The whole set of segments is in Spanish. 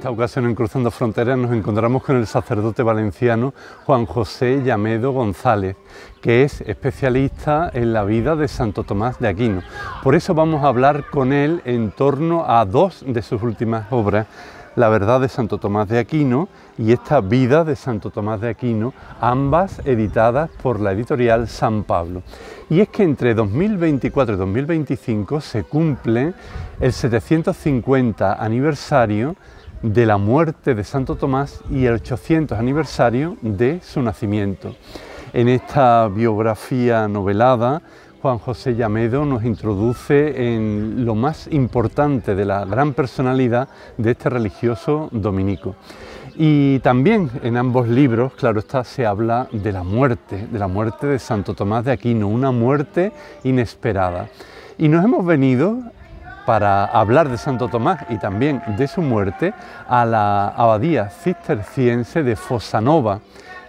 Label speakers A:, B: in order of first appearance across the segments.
A: esta ocasión en Cruzando Fronteras nos encontramos con el sacerdote valenciano Juan José Llamedo González, que es especialista en la vida de Santo Tomás de Aquino. Por eso vamos a hablar con él en torno a dos de sus últimas obras, La verdad de Santo Tomás de Aquino y esta vida de Santo Tomás de Aquino, ambas editadas por la editorial San Pablo. Y es que entre 2024 y 2025 se cumple el 750 aniversario de la muerte de Santo Tomás y el 800 aniversario de su nacimiento. En esta biografía novelada, Juan José Llamedo nos introduce en lo más importante de la gran personalidad de este religioso dominico. Y también en ambos libros, claro está, se habla de la muerte, de la muerte de Santo Tomás de Aquino, una muerte inesperada. Y nos hemos venido para hablar de Santo Tomás y también de su muerte a la abadía cisterciense de Fosanova,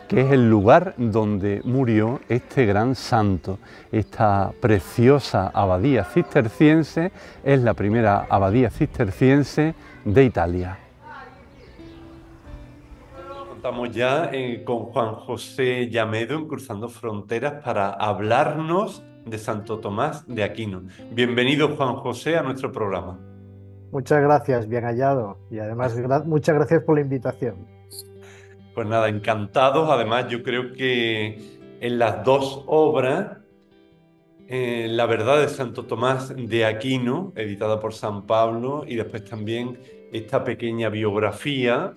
A: que es el lugar donde murió este gran santo. Esta preciosa abadía cisterciense es la primera abadía cisterciense de Italia. Estamos ya eh, con Juan José Llamedo en Cruzando Fronteras para hablarnos de Santo Tomás de Aquino. Bienvenido, Juan José, a nuestro programa.
B: Muchas gracias, bien hallado. Y además, muchas gracias por la invitación.
A: Pues nada, encantados. Además, yo creo que en las dos obras, eh, La verdad de Santo Tomás de Aquino, editada por San Pablo, y después también esta pequeña biografía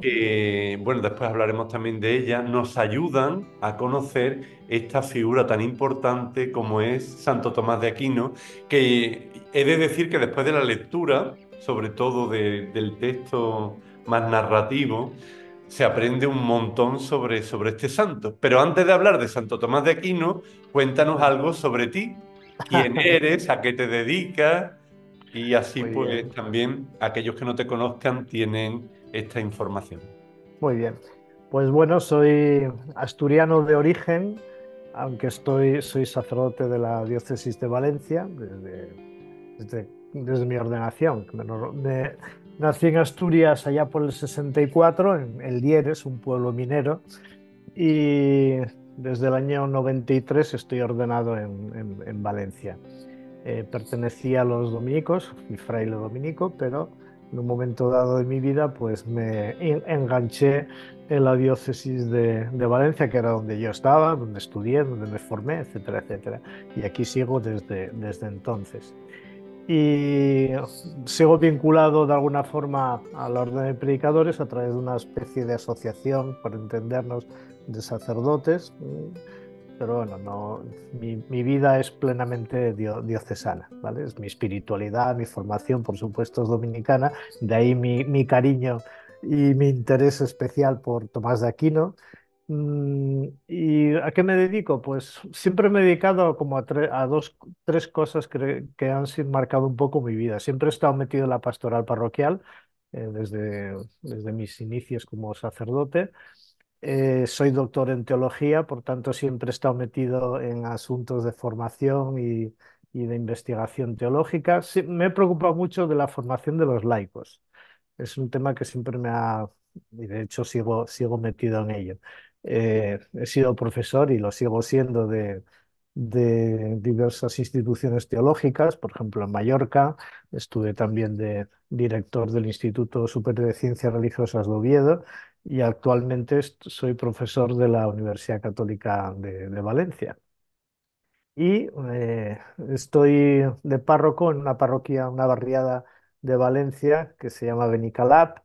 A: que, bueno, después hablaremos también de ella, nos ayudan a conocer esta figura tan importante como es Santo Tomás de Aquino, que he de decir que después de la lectura, sobre todo del texto más narrativo, se aprende un montón sobre, sobre este santo. Pero antes de hablar de Santo Tomás de Aquino, cuéntanos algo sobre ti. ¿Quién eres? ¿A qué te dedicas? Y así pues también aquellos que no te conozcan tienen esta información.
B: Muy bien. Pues bueno, soy asturiano de origen, aunque estoy, soy sacerdote de la diócesis de Valencia
A: desde,
B: mi ordenación. nací en Asturias allá por el 64, en El Dieres, un pueblo minero, y desde el año 93 estoy ordenado en, Valencia. Eh, pertenecía a los dominicos, mi fraile dominico, pero en un momento dado de mi vida, pues me enganché en la diócesis de, Valencia, que era donde yo estaba, donde estudié, donde me formé, etcétera, etcétera. Y aquí sigo desde, desde entonces. Y sigo vinculado de alguna forma a la Orden de Predicadores a través de una especie de asociación, por entendernos, de sacerdotes pero bueno, no, mi, vida es plenamente diocesana, ¿vale? Es mi espiritualidad, mi formación, por supuesto, es dominicana, de ahí mi, cariño y mi interés especial por Tomás de Aquino. Mm, ¿Y a qué me dedico? Pues siempre me he dedicado como a, tres cosas que, que, han marcado un poco mi vida. Siempre he estado metido en la pastoral parroquial eh, desde, desde mis inicios como sacerdote. Eh, soy doctor en teología, por tanto siempre he estado metido en asuntos de formación y, de investigación teológica. me he preocupado mucho de la formación de los laicos. Es un tema que siempre me ha, y de hecho sigo, sigo metido en ello. Eh, he sido profesor y lo sigo siendo de, de diversas instituciones teológicas, por ejemplo en Mallorca, estuve también de director del Instituto Superior de Ciencias Religiosas de Oviedo y actualmente soy profesor de la Universidad Católica de, Valencia. Y eh, estoy de párroco en una parroquia, una barriada de Valencia que se llama Benicalap,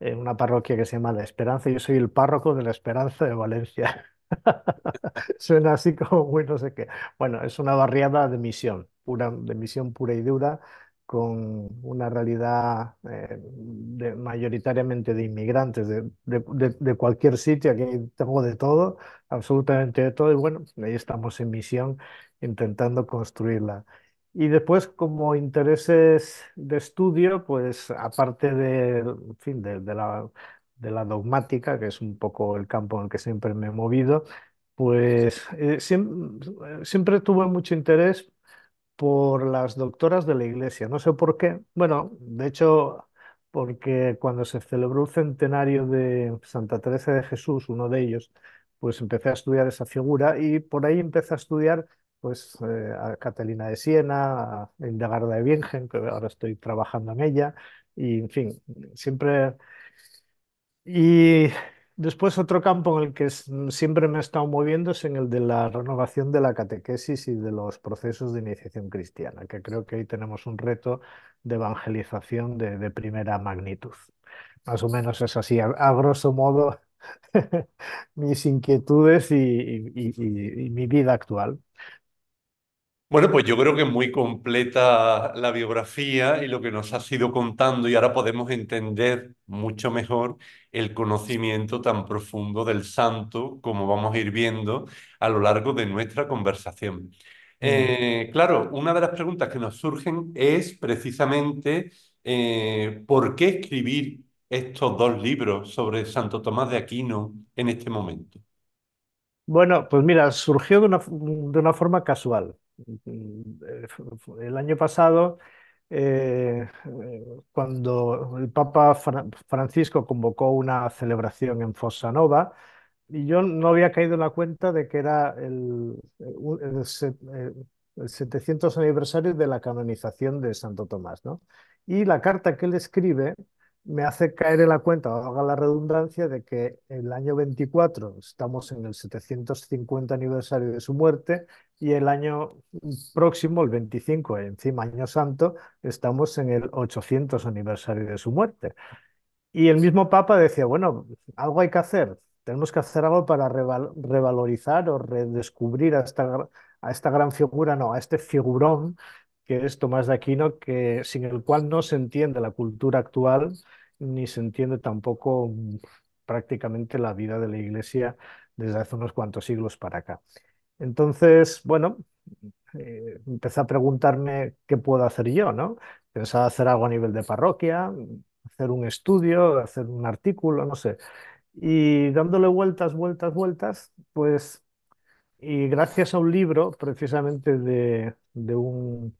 B: en una parroquia que se llama La Esperanza. Yo soy el párroco de La Esperanza de Valencia. Suena así como bueno, no sé qué. Bueno, es una barriada de misión, pura, de misión pura y dura, con una realidad eh, mayoritariamente de inmigrantes de, cualquier sitio, aquí tengo de todo, absolutamente de todo, y bueno, ahí estamos en misión intentando construirla. Y después, como intereses de estudio, pues aparte de, fin, de, la, de la dogmática, que es un poco el campo en el que siempre me he movido, pues eh, eh, siempre tuve mucho interés por las doctoras de la Iglesia. No sé por qué. Bueno, de hecho, porque cuando se celebró el centenario de Santa Teresa de Jesús, uno de ellos, pues empecé a estudiar esa figura y por ahí empecé a estudiar pues eh, a Catalina de Siena, a Indagarda de Virgen que ahora estoy trabajando en ella, y en fin, siempre... Y Después otro campo en el que mm, siempre me he estado moviendo es en el de la renovación de la catequesis y de los procesos de iniciación cristiana, que creo que ahí tenemos un reto de evangelización de, primera magnitud. Más o menos es así, a, grosso modo, mis inquietudes y mi vida actual.
A: Bueno, pues yo creo que es muy completa la biografía y lo que nos ha ido contando y ahora podemos entender mucho mejor el conocimiento tan profundo del santo como vamos a ir viendo a lo largo de nuestra conversación.
C: Eh, claro,
A: una de las preguntas que nos surgen es precisamente eh, por qué escribir estos dos libros sobre Santo Tomás de Aquino en este momento.
B: Bueno, pues mira, surgió de una forma casual. Eh, el año pasado, eh, eh, cuando el Papa Francisco convocó una celebración en Fossa Nova, y yo no había caído en la cuenta de que era el, 700 aniversario de la canonización de Santo Tomás, ¿no? Y la carta que él escribe me hace caer en la cuenta, haga la redundancia, de que el año 24 estamos en el 750 aniversario de su muerte y el año próximo, el 25, encima año santo, estamos en el 800 aniversario de su muerte. Y el mismo Papa decía, bueno, algo hay que hacer, tenemos que hacer algo para revalorizar o redescubrir a esta, a esta gran figura, no, a este figurón que es Tomás de Aquino, que, sin el cual no se entiende la cultura actual ni se entiende tampoco mm, prácticamente la vida de la Iglesia desde hace unos cuantos siglos para acá. Entonces, bueno, eh, empecé a preguntarme qué puedo hacer yo, ¿no? Pensaba hacer algo a nivel de parroquia, hacer un estudio, hacer un artículo, no sé. Y dándole vueltas, vueltas, vueltas, pues y gracias a un libro precisamente de, de, un,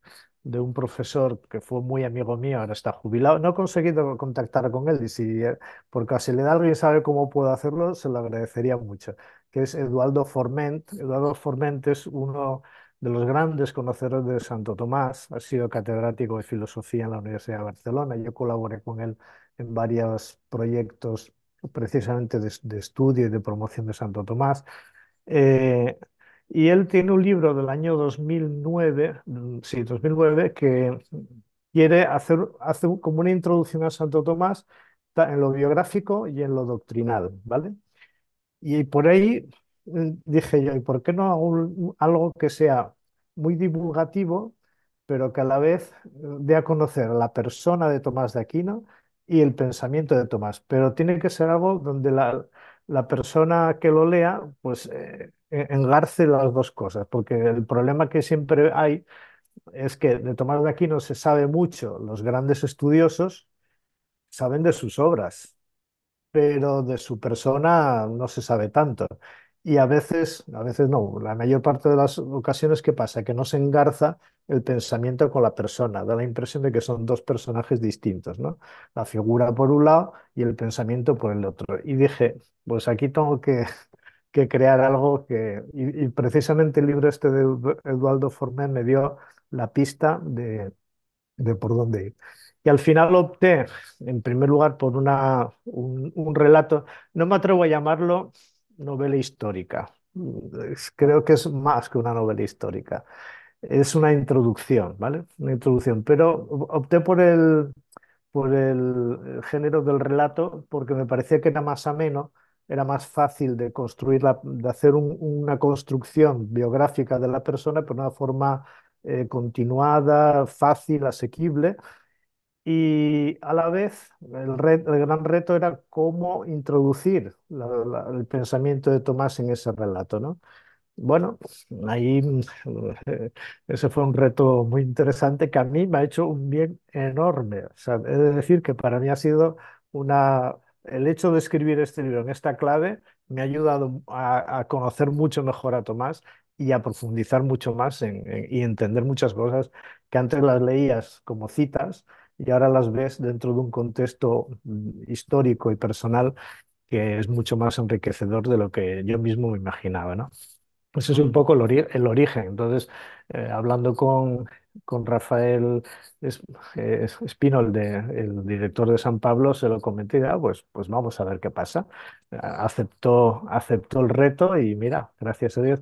B: profesor que fue muy amigo mío, ahora está jubilado, no he conseguido contactar con él y si eh, por casualidad alguien sabe cómo puedo hacerlo, se lo agradecería mucho, que es Eduardo Forment. Eduardo Forment es uno de los grandes conocedores de Santo Tomás, ha sido catedrático de filosofía en la Universidad de Barcelona, yo colaboré con él en varios proyectos precisamente de estudio y de promoción de Santo Tomás. Eh, y él tiene un libro del año 2009, mm, sí, 2009, que quiere hacer, hace como una introducción a Santo Tomás en lo biográfico y en lo doctrinal, ¿vale? Y por ahí mm, dije yo, ¿y por qué no hago algo que sea muy divulgativo, pero que a la vez mm, dé a conocer la persona de Tomás de Aquino y el pensamiento de Tomás? Pero tiene que ser algo donde la, la persona que lo lea, pues eh, e-, engarce las dos cosas, porque el problema que siempre hay es que de Tomás de Aquino se sabe mucho, los grandes estudiosos saben de sus obras, pero de su persona no se sabe tanto. Y a veces, a veces no, la mayor parte de las ocasiones, ¿qué pasa? Que no se engarza el pensamiento con la persona, da la impresión de que son dos personajes distintos, ¿no? La figura por un lado y el pensamiento por el otro. Y dije, pues aquí tengo que, crear algo que... Y, precisamente el libro este de Eduardo Formé me dio la pista de, por dónde ir. Y al final opté, en primer lugar, por una, un relato, no me atrevo a llamarlo novela histórica. Creo que es más que una novela histórica. Es una introducción, ¿vale? Una introducción. Pero opté por el, por el género del relato porque me parecía que era más ameno, era más fácil de construir, la, de hacer una construcción biográfica de la persona, por una forma eh, continuada, fácil, asequible y a la vez, el, el gran reto era cómo introducir el pensamiento de Tomás en ese relato, ¿no? Bueno, ahí eh, ese fue un reto muy interesante que a mí me ha hecho un bien enorme. es decir que para mí ha sido una... El hecho de escribir este libro en esta clave me ha ayudado a, conocer mucho mejor a Tomás y a profundizar mucho más en- y entender muchas cosas que antes las leías como citas y ahora las ves dentro de un contexto mm, histórico y personal que es mucho más enriquecedor de lo que yo mismo me imaginaba, ¿no? Pues es un poco el, origen. Entonces, eh, hablando con, Rafael eh, Espinol, el director de San Pablo, se lo comenté, ah, pues, pues vamos a ver qué pasa. Aceptó, aceptó el reto y mira, gracias a Dios.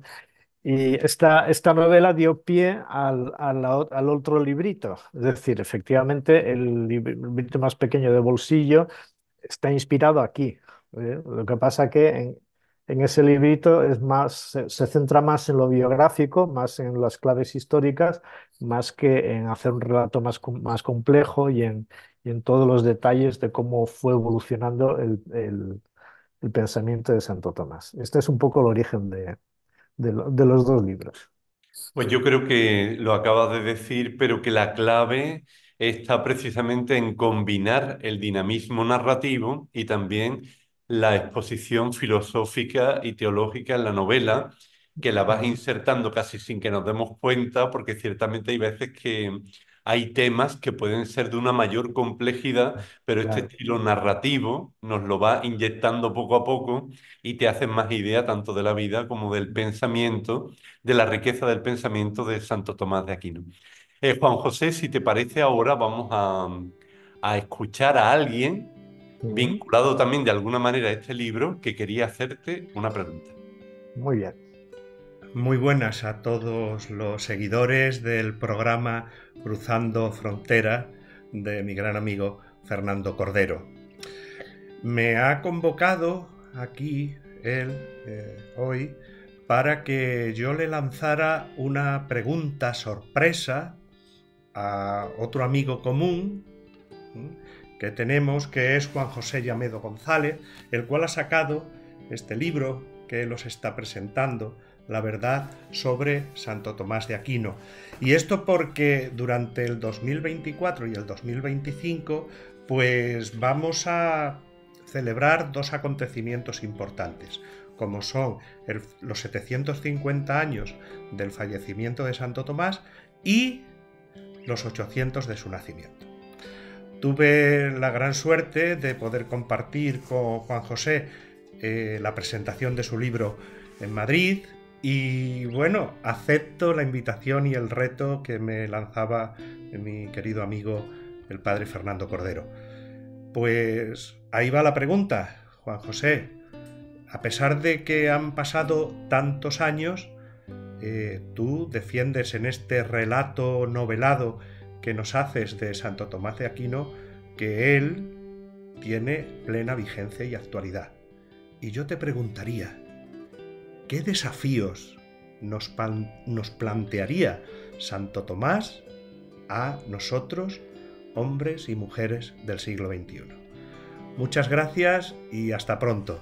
B: Y esta, esta novela dio pie al, otro librito, es decir, efectivamente el librito más pequeño de bolsillo está inspirado aquí. ¿eh? Lo que pasa que en, ese librito es más, se, centra más en lo biográfico, más en las claves históricas, más que en hacer un relato más, más complejo y en, en todos los detalles de cómo fue evolucionando el, el pensamiento de Santo Tomás. Este es un poco el origen de, de, los dos libros.
A: Pues yo creo que lo acabas de decir, pero que la clave está precisamente en combinar el dinamismo narrativo y también la exposición filosófica y teológica en la novela, que la vas insertando casi sin que nos demos cuenta, porque ciertamente hay veces que hay temas que pueden ser de una mayor complejidad, pero este estilo narrativo nos lo va inyectando poco a poco y te hace más idea tanto de la vida como del pensamiento, de la riqueza del pensamiento de Santo Tomás de Aquino. Eh, Juan José, si te parece ahora vamos a, escuchar a alguien vinculado también de alguna manera a este libro que quería hacerte una pregunta.
C: Muy bien. Muy buenas a todos los seguidores del programa Cruzando Frontera de mi gran amigo Fernando Cordero. Me ha convocado aquí él eh, hoy para que yo le lanzara una pregunta sorpresa a otro amigo común que tenemos, que es Juan José Llamedo González, el cual ha sacado este libro que los está presentando, la verdad sobre Santo Tomás de Aquino. Y esto porque durante el 2024 y el 2025, pues vamos a celebrar dos acontecimientos importantes, como son los 750 años del fallecimiento de Santo Tomás y los 800 de su nacimiento. Tuve la gran suerte de poder compartir con Juan José eh, la presentación de su libro en Madrid, y bueno, acepto la invitación y el reto que me lanzaba mi querido amigo el padre Fernando Cordero. Pues ahí va la pregunta, Juan José. A pesar de que han pasado tantos años, eh, tú defiendes en este relato novelado que nos haces de Santo Tomás de Aquino que él tiene plena vigencia y actualidad. Y yo te preguntaría, ¿Qué desafíos nos, plantearía Santo Tomás a nosotros, hombres y mujeres del siglo XXI? Muchas gracias y hasta pronto.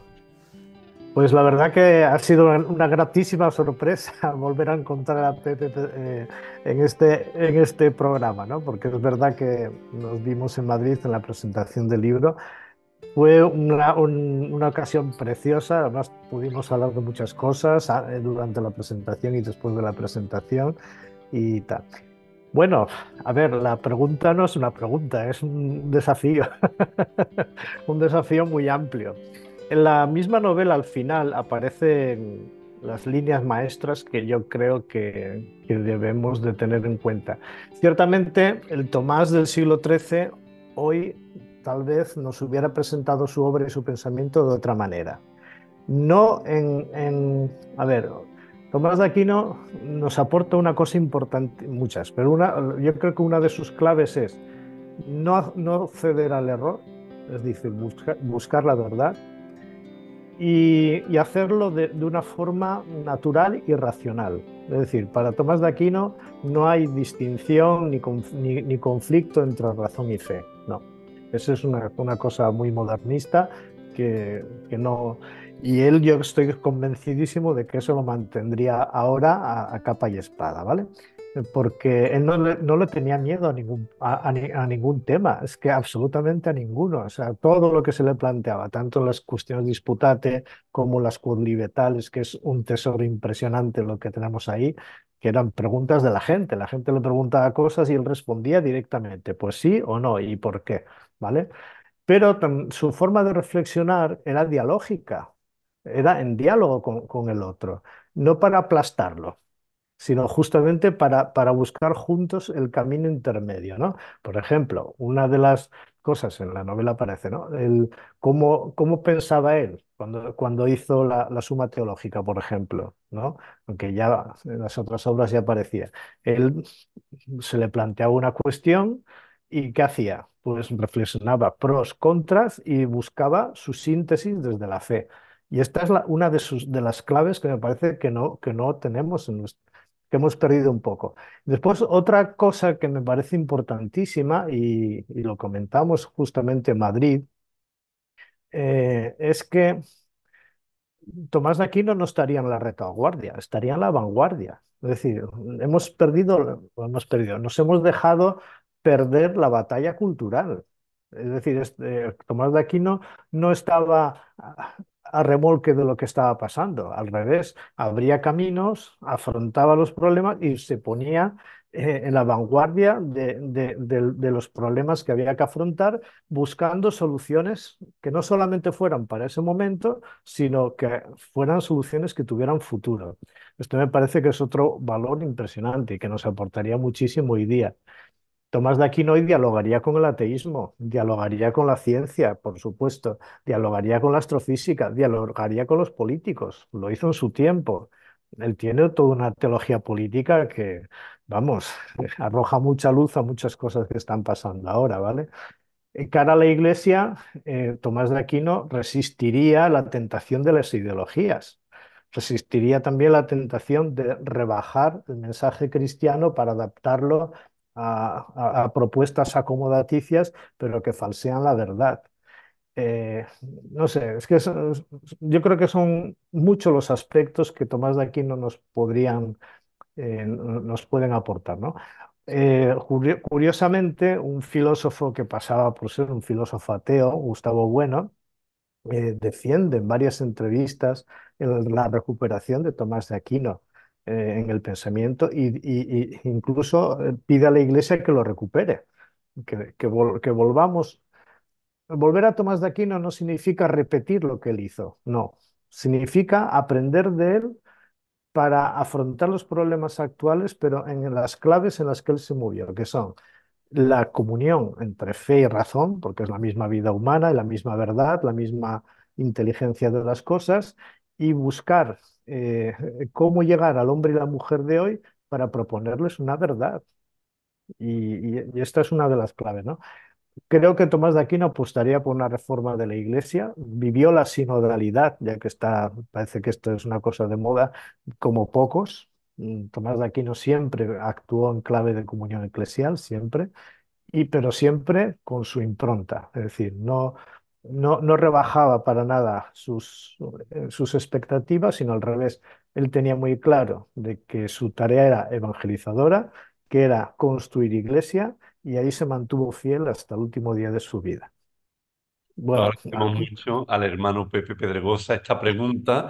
B: Pues la verdad que ha sido una gratísima sorpresa volver a encontrar a Pepe eh, en, este, en este programa, porque es verdad que nos vimos en Madrid en la presentación del libro fue una, ocasión preciosa, además pudimos hablar de muchas cosas ah, eh, durante la presentación y después de la presentación y tal. Bueno, a ver, la pregunta no es una pregunta, es un desafío, un desafío muy amplio. En la misma novela al final aparecen las líneas maestras que yo creo que, que debemos de tener en cuenta. Ciertamente, el Tomás del siglo XIII hoy tal vez nos hubiera presentado su obra y su pensamiento de otra manera. No en, a ver, Tomás de Aquino nos aporta una cosa importante, muchas, pero una, yo creo que una de sus claves es no, ceder al error, es decir, buscar la verdad y, hacerlo de, una forma natural y racional. Es decir, para Tomás de Aquino no hay distinción ni conflicto entre razón y fe eso es una, una cosa muy modernista que, que, no... Y él yo estoy convencidísimo de que eso lo mantendría ahora a, capa y espada, ¿vale? Porque él no le, no le tenía miedo a ningún, a, ningún tema, es que absolutamente a ninguno. O sea, todo lo que se le planteaba, tanto las cuestiones disputate como las curlibetales, que es un tesoro impresionante lo que tenemos ahí, que eran preguntas de la gente. La gente le preguntaba cosas y él respondía directamente, pues sí o no, y por qué. ¿vale? Pero su forma de reflexionar era dialógica, era en diálogo con, el otro, no para aplastarlo sino justamente para, para, buscar juntos el camino intermedio, ¿no? Por ejemplo, una de las cosas en la novela aparece, ¿no? El, cómo, pensaba él cuando, cuando hizo la, suma teológica, por ejemplo, ¿no? Aunque ya en las otras obras ya aparecía. Él se le planteaba una cuestión, ¿Y qué hacía? Pues reflexionaba pros, contras y buscaba su síntesis desde la fe. Y esta es una de, las claves que me parece que no, que no tenemos, que hemos perdido un poco. Después, otra cosa que me parece importantísima, y, lo comentamos justamente en Madrid, eh, es que Tomás de Aquino no estaría en la retaguardia, estaría en la vanguardia. Es decir, hemos perdido, hemos perdido, nos hemos dejado perder la batalla cultural. Es decir, eh, Tomás de Aquino no estaba a remolque de lo que estaba pasando, al revés, abría caminos, afrontaba los problemas y se ponía eh, en la vanguardia de, de, los problemas que había que afrontar, buscando soluciones que no solamente fueran para ese momento, sino que fueran soluciones que tuvieran futuro. Esto me parece que es otro valor impresionante y que nos aportaría muchísimo hoy día. Tomás de Aquino hoy dialogaría con el ateísmo, dialogaría con la ciencia, por supuesto, dialogaría con la astrofísica, dialogaría con los políticos, lo hizo en su tiempo. Él tiene toda una teología política que, vamos, arroja mucha luz a muchas cosas que están pasando ahora, ¿vale? En cara a la Iglesia, eh, Tomás de Aquino resistiría la tentación de las ideologías resistiría también la tentación de rebajar el mensaje cristiano para adaptarlo a, propuestas acomodaticias, pero que falsean la verdad. Eh, no sé, es que yo creo que son muchos los aspectos que Tomás de Aquino nos podrían, eh, nos pueden aportar, ¿no? Eh, curiosamente, un filósofo que pasaba por ser un filósofo ateo, Gustavo Bueno, defiende en varias entrevistas la recuperación de Tomás de Aquino. Eh, en el pensamiento y, incluso eh, pide a la iglesia que lo recupere, que, que volvamos. Volver a Tomás de Aquino no significa repetir lo que él hizo, no, significa aprender de él para afrontar los problemas actuales, pero en las claves en las que él se movió, que son la comunión entre fe y razón, porque es la misma vida humana, la misma verdad, la misma inteligencia de las cosas, y buscar eh, cómo llegar al hombre y la mujer de hoy para proponerles una verdad. Y, esta es una de las claves, ¿no? Creo que Tomás de Aquino apostaría por una reforma de la Iglesia, vivió la sinodalidad, ya que está, parece que esto es una cosa de moda, como pocos. Mm, Tomás de Aquino siempre actuó en clave de comunión eclesial, siempre, y pero siempre con su impronta, es decir, no, no, rebajaba para nada sus, eh, sus expectativas, sino al revés. Él tenía muy claro de que su tarea era evangelizadora, que era construir iglesia, y ahí se mantuvo fiel hasta el último día de su vida.
A: Bueno, mucho al hermano Pepe Pedregosa esta pregunta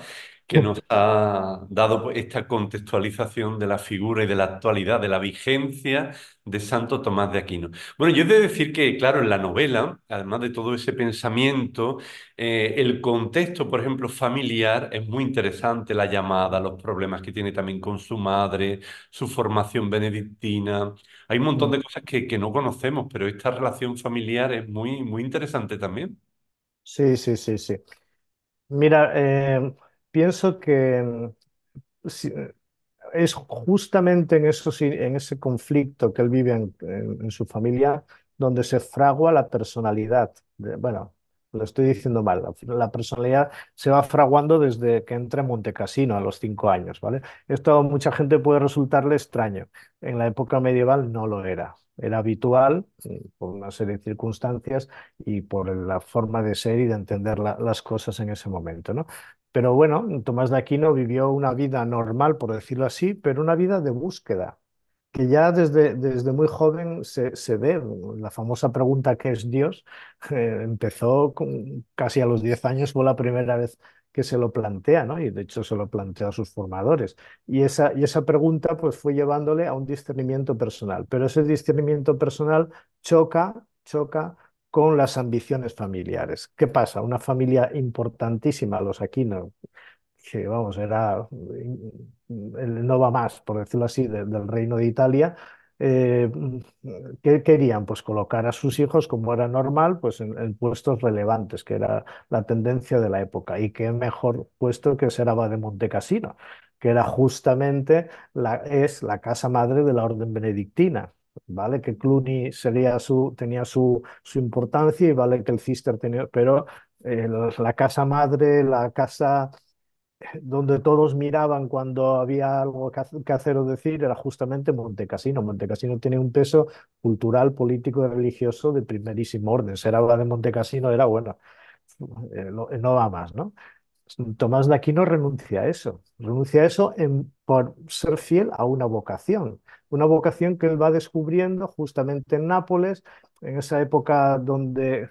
A: que nos ha dado esta contextualización de la figura y de la actualidad, de la vigencia de Santo Tomás de Aquino. Bueno, yo he de decir que, claro, en la novela, además de todo ese pensamiento, eh, el contexto, por ejemplo, familiar es muy interesante, la llamada, los problemas que tiene también con su madre, su formación benedictina. Hay un montón de mm. cosas que, no conocemos, pero esta relación familiar es muy, muy interesante también.
B: Sí, sí, sí, sí. Mira, eh, pienso que es justamente en, eso, en ese conflicto que él vive en, su familia donde se fragua la personalidad. bueno, lo estoy diciendo mal. La, personalidad se va fraguando desde que entra en Montecasino a los cinco años, ¿vale? Esto a mucha gente puede resultarle extraño. En la época medieval no lo era. Era habitual eh, por una serie de circunstancias y por la forma de ser y de entender las cosas en ese momento, ¿no? Pero bueno, Tomás de Aquino vivió una vida normal, por decirlo así, pero una vida de búsqueda, que ya desde, desde muy joven se, ve. La famosa pregunta ¿qué es Dios? Eh, empezó casi a los 10 años, fue la primera vez que se lo plantea, ¿no? Y de hecho se lo plantea a sus formadores. Y esa, y esa pregunta pues fue llevándole a un discernimiento personal, pero ese discernimiento personal choca, choca con las ambiciones familiares. ¿Qué pasa? Una familia importantísima, los Aquino, que vamos, era el Nova más, por decirlo así, del reino de Italia, eh, ¿qué querían? Pues colocar a sus hijos, como era normal, pues en, puestos relevantes, que era la tendencia de la época. Y qué mejor puesto que se de Montecasino, que era justamente es la casa madre de la orden benedictina. Vale que Clooney sería su, tenía su, su importancia y vale que el Cister tenía, pero eh, la casa madre, la casa eh, donde todos miraban cuando había algo que hacer o decir era justamente Montecasino. Montecasino tiene un peso cultural, político y religioso de primerísimo orden. Ser habla de Montecasino era bueno, eh, no va más, ¿no? Tomás de Aquino renuncia a eso, renuncia a eso por ser fiel a una vocación una vocación que él va descubriendo justamente en Nápoles, en esa época donde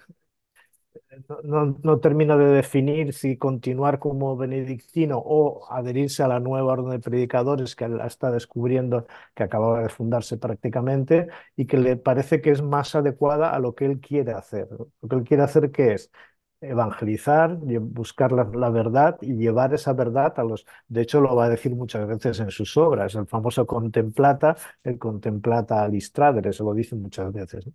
B: eh, no, termina de definir si continuar como benedictino o adherirse a la nueva orden de predicadores que él está descubriendo, que acababa de fundarse prácticamente, y que le parece que es más adecuada a lo que él quiere hacer. Lo que él quiere hacer, que es? evangelizar, buscar la, verdad y llevar esa verdad a los... De hecho, lo va a decir muchas veces en sus obras, el famoso contemplata, el contemplata alistradere, se lo dice muchas veces.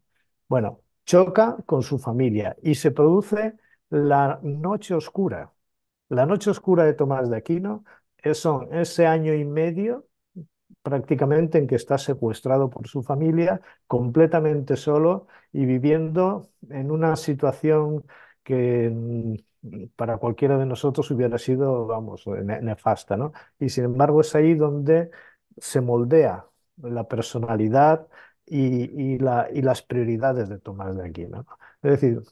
B: Bueno, choca con su familia y se produce la noche oscura. La noche oscura de Tomás de Aquino es ese año y medio prácticamente en que está secuestrado por su familia, completamente solo y viviendo en una situación que mm, para cualquiera de nosotros hubiera sido, vamos, nefasta, Y sin embargo es ahí donde se moldea la personalidad y, y las prioridades de Tomás de Aquino. Es decir,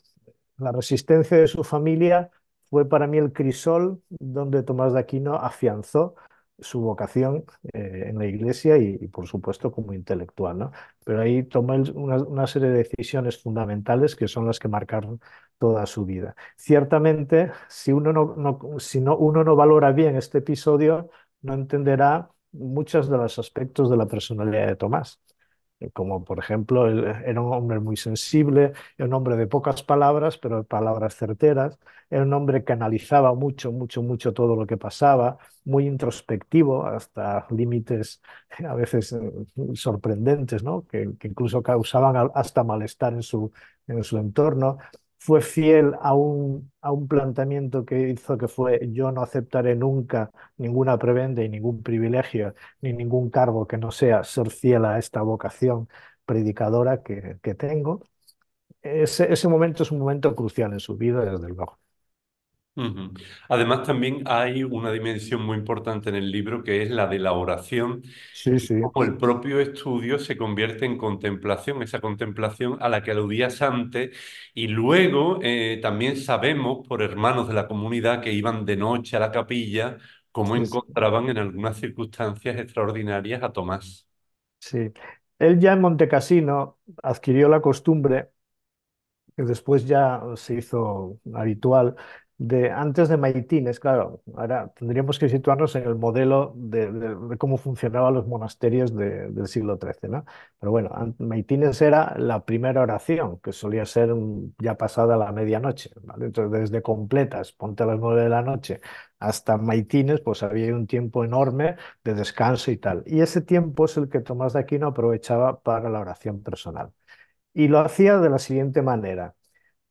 B: la resistencia de su familia fue para mí el crisol donde Tomás de Aquino afianzó su vocación eh, en la iglesia y, por supuesto, como intelectual. Pero ahí toma una, serie de decisiones fundamentales que son las que marcaron toda su vida. Ciertamente, si uno no, si no, uno no valora bien este episodio, no entenderá muchos de los aspectos de la personalidad de Tomás. Eh, como por ejemplo, era un hombre muy sensible, era un hombre de pocas palabras, pero palabras certeras, era un hombre que analizaba mucho, mucho, mucho todo lo que pasaba, muy introspectivo, hasta límites eh, a veces eh, sorprendentes, ¿no? que, incluso causaban hasta malestar en su entorno fue fiel a un, a un planteamiento que hizo que fue yo no aceptaré nunca ninguna prebenda y ningún privilegio ni ningún cargo que no sea ser fiel a esta vocación predicadora que, tengo. Ese, ese momento es un momento crucial en su vida, desde luego.
A: Además, también hay una dimensión muy importante en el libro que es la de la oración.
C: Sí, sí. Como el
A: propio estudio se convierte en contemplación, esa contemplación a la que aludías antes. Y luego eh, también sabemos por hermanos de la comunidad que iban de noche a la capilla, cómo encontraban en algunas circunstancias extraordinarias a Tomás.
B: Sí. Él ya en Montecasino adquirió la costumbre, que después ya se hizo habitual, antes de Maitines, claro, ahora tendríamos que situarnos en el modelo de, cómo funcionaban los monasterios del siglo XIII, ¿no? Pero bueno, Maitines era la primera oración, que solía ser ya pasada la medianoche, Entonces, desde completas, ponte a las nueve de la noche, hasta Maitines, pues había un tiempo enorme de descanso y tal. Y ese tiempo es el que Tomás de Aquino aprovechaba para la oración personal. Y lo hacía de la siguiente manera.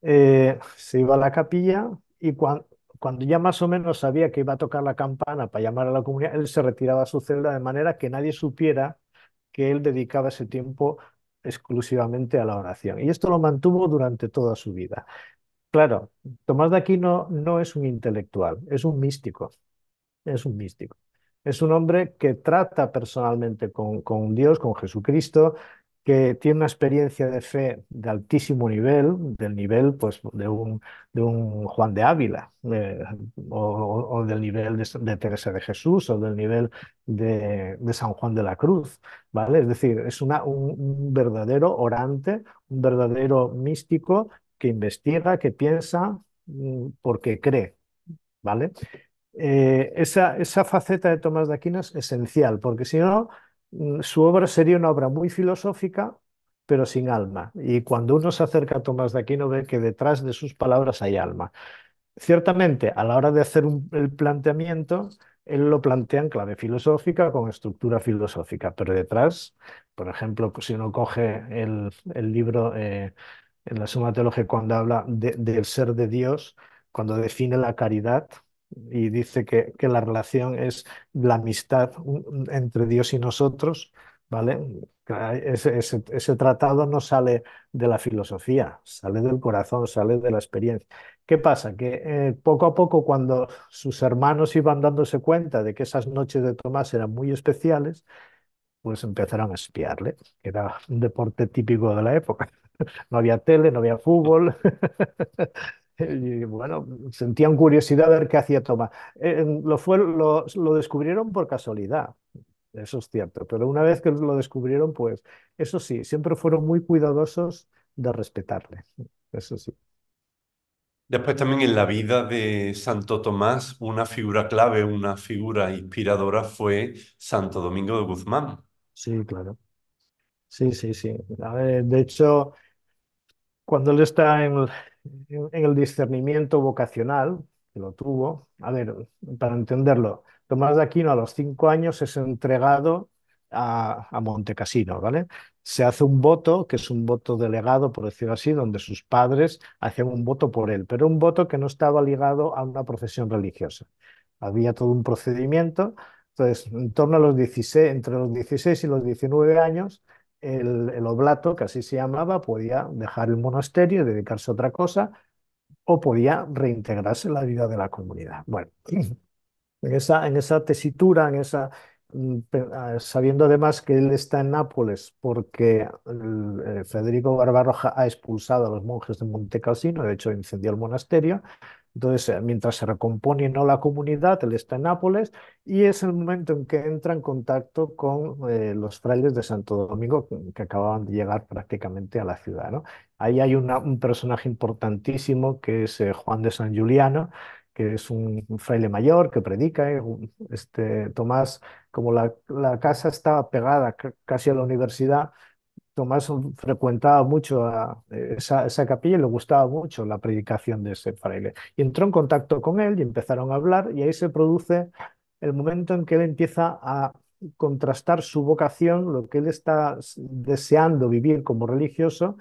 B: Eh, se iba a la capilla, y cuando, ya más o menos sabía que iba a tocar la campana para llamar a la comunidad, él se retiraba a su celda de manera que nadie supiera que él dedicaba ese tiempo exclusivamente a la oración. Y esto lo mantuvo durante toda su vida. Claro, Tomás de Aquino no es un intelectual, es un místico, es un místico. Es un hombre que trata personalmente con, con Dios, con Jesucristo, que tiene una experiencia de fe de altísimo nivel, del nivel pues, de, un, de un Juan de Ávila, eh, o, del nivel de, Teresa de Jesús, o del nivel de, San Juan de la Cruz, ¿vale? Es decir, es un, verdadero orante, un verdadero místico que investiga, que piensa, mm, porque cree, ¿vale? Eh, esa, esa faceta de Tomás de Aquino es esencial, porque si no, Mm, su obra sería una obra muy filosófica, pero sin alma. Y cuando uno se acerca a Tomás de Aquino ve que detrás de sus palabras hay alma. Ciertamente, a la hora de hacer el planteamiento, él lo plantea en clave filosófica con estructura filosófica, pero detrás, por ejemplo, si uno coge el, libro eh, en la Suma Teológica cuando habla del ser de Dios, cuando define la caridad, y dice que, que la relación es la amistad entre Dios y nosotros, ¿vale? Ese, ese, ese, tratado no sale de la filosofía, sale del corazón, sale de la experiencia. ¿Qué pasa? Que eh, poco a poco, cuando sus hermanos iban dándose cuenta de que esas noches de Tomás eran muy especiales, pues empezaron a espiarle, que era un deporte típico de la época. No había tele, no había fútbol. y bueno, sentían curiosidad a ver qué hacía Tomás. Eh, lo, lo, descubrieron por casualidad, eso es cierto, pero una vez que lo descubrieron, pues eso sí, siempre fueron muy cuidadosos de respetarle, eso sí.
A: Después también en la vida de Santo Tomás, una figura clave, una figura inspiradora fue Santo Domingo de Guzmán.
B: Sí, claro. Sí, sí, sí. de hecho, cuando él está en, en, el discernimiento vocacional, que lo tuvo, a ver, para entenderlo, Tomás de Aquino a los cinco años es entregado a, a Montecasino, ¿vale? Se hace un voto, que es un voto delegado, por decirlo así, donde sus padres hacían un voto por él, pero un voto que no estaba ligado a una profesión religiosa. Había todo un procedimiento. Entonces, en torno a los 16, entre los 16 y los 19 años, el, oblato, que así se llamaba, podía dejar el monasterio y dedicarse a otra cosa, o podía reintegrarse en la vida de la comunidad. Bueno, en esa, en esa tesitura, en esa, mm, ah, sabiendo además que él está en Nápoles porque eh, Federico Barbarroja ha expulsado a los monjes de Monte Cassino, de hecho incendió el monasterio, entonces, eh, mientras se recompone no la comunidad, él está en Nápoles y es el momento en que entra en contacto con eh, los frailes de Santo Domingo que acababan de llegar prácticamente a la ciudad. ¿no? Ahí hay un personaje importantísimo que es eh, Juan de San Juliano, que es un, fraile mayor que predica. este, Tomás, como la, la casa estaba pegada casi a la universidad, Tomás frecuentaba mucho a eh, esa, capilla y le gustaba mucho la predicación de ese fraile. Y entró en contacto con él y empezaron a hablar y ahí se produce el momento en que él empieza a contrastar su vocación, lo que él está deseando vivir como religioso,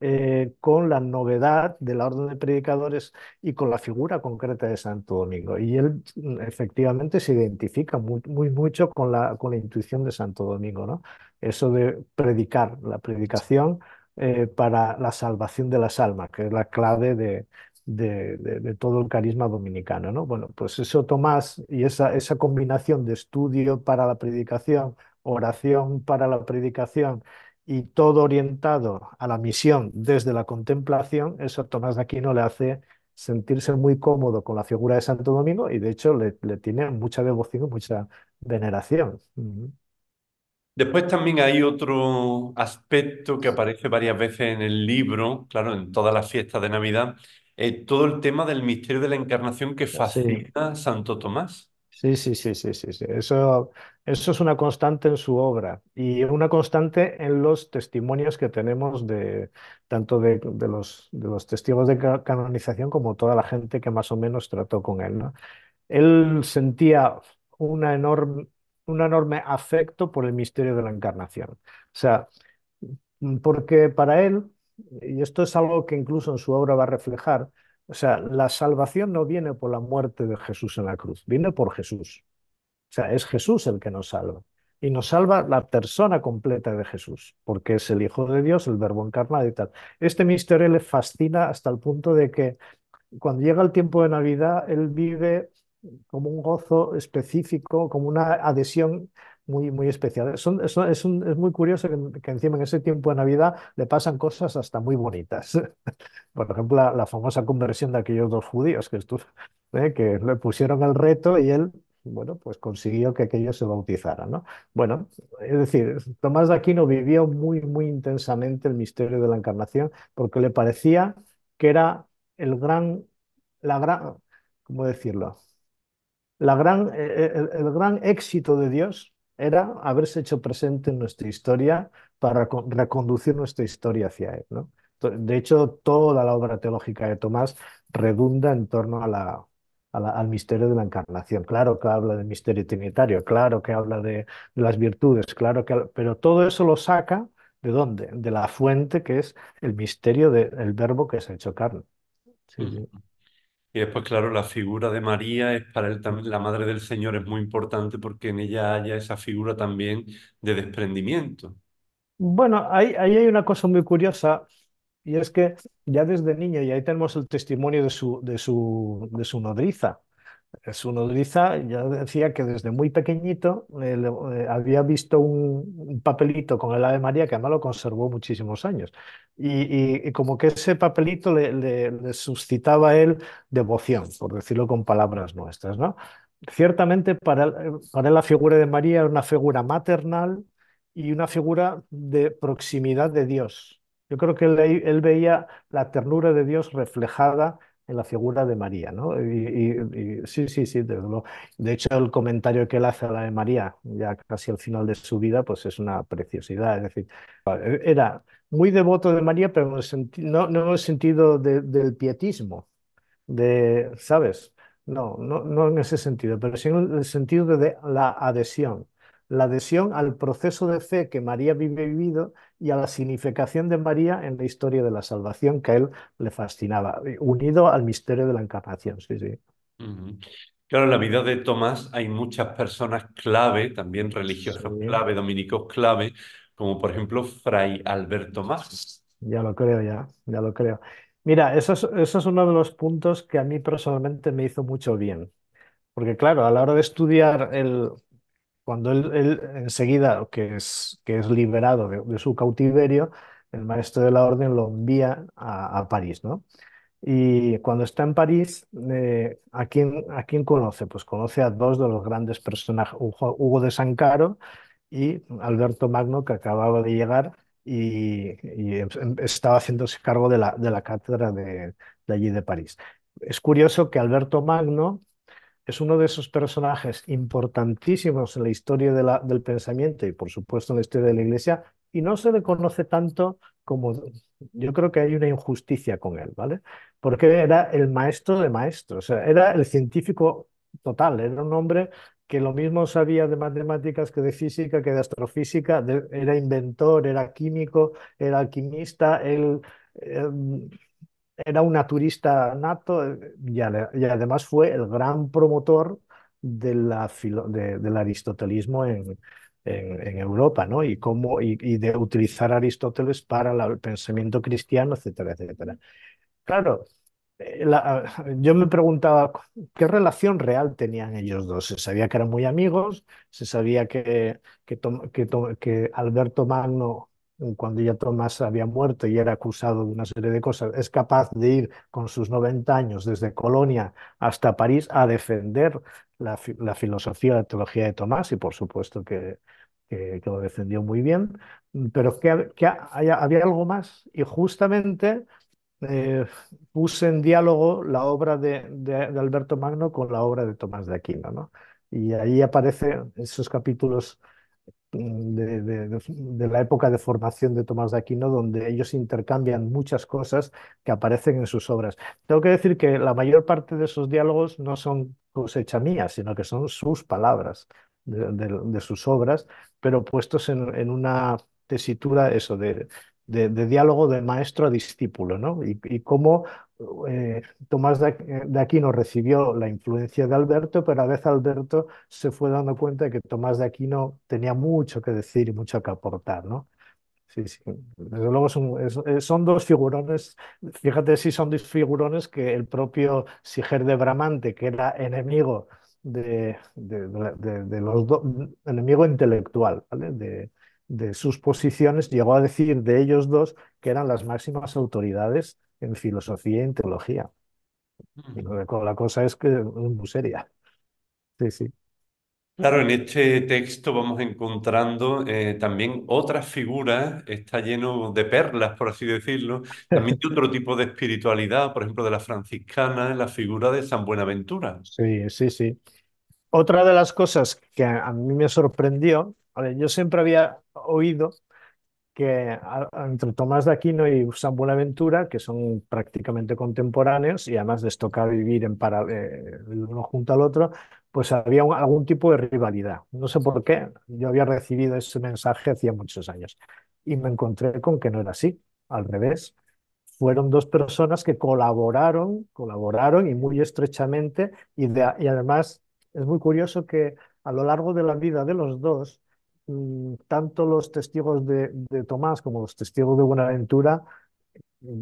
B: eh, con la novedad de la orden de predicadores y con la figura concreta de Santo Domingo. Y él mm, efectivamente se identifica muy, muy mucho con la, con la intuición de Santo Domingo, ¿no? eso de predicar, la predicación eh, para la salvación de las almas, que es la clave de, todo el carisma dominicano, ¿no? Bueno, pues eso Tomás y esa, esa combinación de estudio para la predicación, oración para la predicación y todo orientado a la misión desde la contemplación, eso Tomás de Aquino le hace sentirse muy cómodo con la figura de Santo Domingo y de hecho le, tiene mucha devoción mucha veneración.
A: Después también hay otro aspecto que aparece varias veces en el libro, claro, en todas las fiestas de Navidad, todo el tema del misterio de la encarnación que ah, facilita Santo Tomás.
B: Sí, sí, sí, sí, sí, sí. Eso, es una constante en su obra y una constante en los testimonios que tenemos de tanto de, los, de los testigos de canonización como toda la gente que más o menos trató con él, ¿no? Él sentía una enorme, un enorme afecto por el misterio de la encarnación. O sea, porque para él, y esto es algo que incluso en su obra va a reflejar, o sea, la salvación no viene por la muerte de Jesús en la cruz, viene por Jesús. O sea, es Jesús el que nos salva. Y nos salva la persona completa de Jesús, porque es el Hijo de Dios, el Verbo encarnado y tal. Este misterio le fascina hasta el punto de que cuando llega el tiempo de Navidad, él vive como un gozo específico, como una adhesión muy, muy especial. es, muy curioso que, encima en ese tiempo de Navidad le pasan cosas hasta muy bonitas. Por ejemplo, la, famosa conversión de aquellos dos judíos que, ¿eh? que le pusieron el reto y él bueno, pues consiguió que aquellos se bautizaran, Bueno, es decir, Tomás de Aquino vivió muy, muy intensamente el misterio de la encarnación porque le parecía que era el gran, la gran, ¿cómo decirlo? gran, eh, eh, el, gran éxito de Dios era haberse hecho presente en nuestra historia para reconducir nuestra historia hacia Él. ¿no? De hecho, toda la obra teológica de Tomás redunda en torno a la, al misterio de la encarnación. Claro que habla del misterio trinitario, claro que habla de, las virtudes, claro que, pero todo eso lo saca de dónde? De la fuente que es el misterio del verbo que se ha hecho carne.
A: Mm. Y después, claro, la figura de María es para él también, la madre del Señor es muy importante porque en ella haya esa figura también de desprendimiento.
B: Bueno, ahí, ahí hay una cosa muy curiosa y es que ya desde niño, y ahí tenemos el testimonio de su, de su, de su nodriza, un nodriza ya decía que desde muy pequeñito eh, eh, había visto un, papelito con el Ave María que además lo conservó muchísimos años. Y, como que ese papelito le, suscitaba a él devoción, por decirlo con palabras nuestras. ¿no? Ciertamente para, él la figura de María era una figura maternal y una figura de proximidad de Dios. Yo creo que él veía la ternura de Dios reflejada en la figura de María, ¿no? Y, sí, sí, sí, De hecho, el comentario que él hace a la de María, ya casi al final de su vida, pues es una preciosidad. Es decir, era muy devoto de María, pero no, no, en el sentido del pietismo, de, ¿sabes? No, no, no en ese sentido, pero sí en el sentido de la adhesión la adhesión al proceso de fe que María vive vivido y a la significación de María en la historia de la salvación que a él le fascinaba, eh, unido al misterio de la encarnación. Sí, sí.
A: Claro, en la vida de Tomás hay muchas personas clave, también religiosas clave, dominicos clave, como por ejemplo Fray Alberto Más.
B: Ya lo creo, ya, ya lo creo. Mira, eso eso es uno de los puntos que a mí personalmente me hizo mucho bien. Porque claro, a la hora de estudiar el, cuando él, enseguida que es, que es liberado de, su cautiverio, el maestro de la orden lo envía a, París, ¿no? Y cuando está en París, eh, ¿a, quién, ¿a conoce? Pues conoce a dos de los grandes personajes, Hugo de San y Alberto Magno, que acababa de llegar y, y em, em, estaba haciéndose cargo de la, de la cátedra de allí de París. Es curioso que Alberto Magno es uno de esos personajes importantísimos en la historia del pensamiento y por supuesto en la historia de la Iglesia, y no se le conoce tanto como yo creo que hay una injusticia con él, ¿vale? Porque era el maestro de maestros, era el científico total, era un hombre que lo mismo sabía de matemáticas que de física, que de astrofísica, era inventor, era químico, era alquimista, él... Em, era un turista nato y, además fue el gran promotor de la del aristotelismo en, en, Europa, ¿no? Y, cómo, y, de utilizar a Aristóteles para el pensamiento cristiano, etcétera, etcétera. Claro, eh, yo me preguntaba qué relación real tenían ellos dos. Se sabía que eran muy amigos, se sabía que, que, que Alberto Magno cuando ya Tomás había muerto y era acusado de una serie de cosas, es capaz de ir con sus 90 años desde Colonia hasta París a defender la, filosofía, la teología de Tomás, y por supuesto que, que, lo defendió muy bien, pero que, había algo más, y justamente eh, puse en diálogo la obra de, Alberto Magno con la obra de Tomás de Aquino, ¿no? Y ahí aparecen esos capítulos Mm, de, la época de formación de Tomás de Aquino, donde ellos intercambian muchas cosas que aparecen en sus obras. Tengo que decir que la mayor parte de esos diálogos no son cosecha mía, sino que son sus palabras de, sus obras, pero puestos en una tesitura eso de, de, diálogo de maestro a discípulo, ¿no? Y, cómo eh, Tomás de Aquino recibió la influencia de Alberto, pero a veces Alberto se fue dando cuenta de que Tomás de Aquino tenía mucho que decir y mucho que aportar, ¿no? Sí, sí. Desde luego eh, son, dos figurones. Fíjate si son dos figurones que el propio Siger de Bramante, que era enemigo de, los dos, enemigo intelectual, ¿vale? De, de sus posiciones, llegó a decir de ellos dos que eran las máximas autoridades en filosofía y en teología. la cosa es que es mm, muy
A: seria. Sí, sí. Claro, en este texto vamos encontrando eh, también otras figuras, está lleno de perlas, por así decirlo, también de otro tipo de espiritualidad, por ejemplo, de la franciscana, en la figura de San Buenaventura. Sí,
B: sí, sí. Otra de las cosas que a mí me sorprendió yo siempre había oído que entre Tomás de Aquino y San Buenaventura, que son prácticamente contemporáneos, y además les toca vivir en para, eh, uno junto al otro, pues había algún tipo de rivalidad. No sé por qué, yo había recibido ese mensaje hacía muchos años y me encontré con que no era así, al revés. Fueron dos personas que colaboraron, colaboraron y muy estrechamente, y, y además es muy curioso que a lo largo de la vida de los dos, Mm, tanto los testigos de, Tomás como los testigos de Buenaventura mm,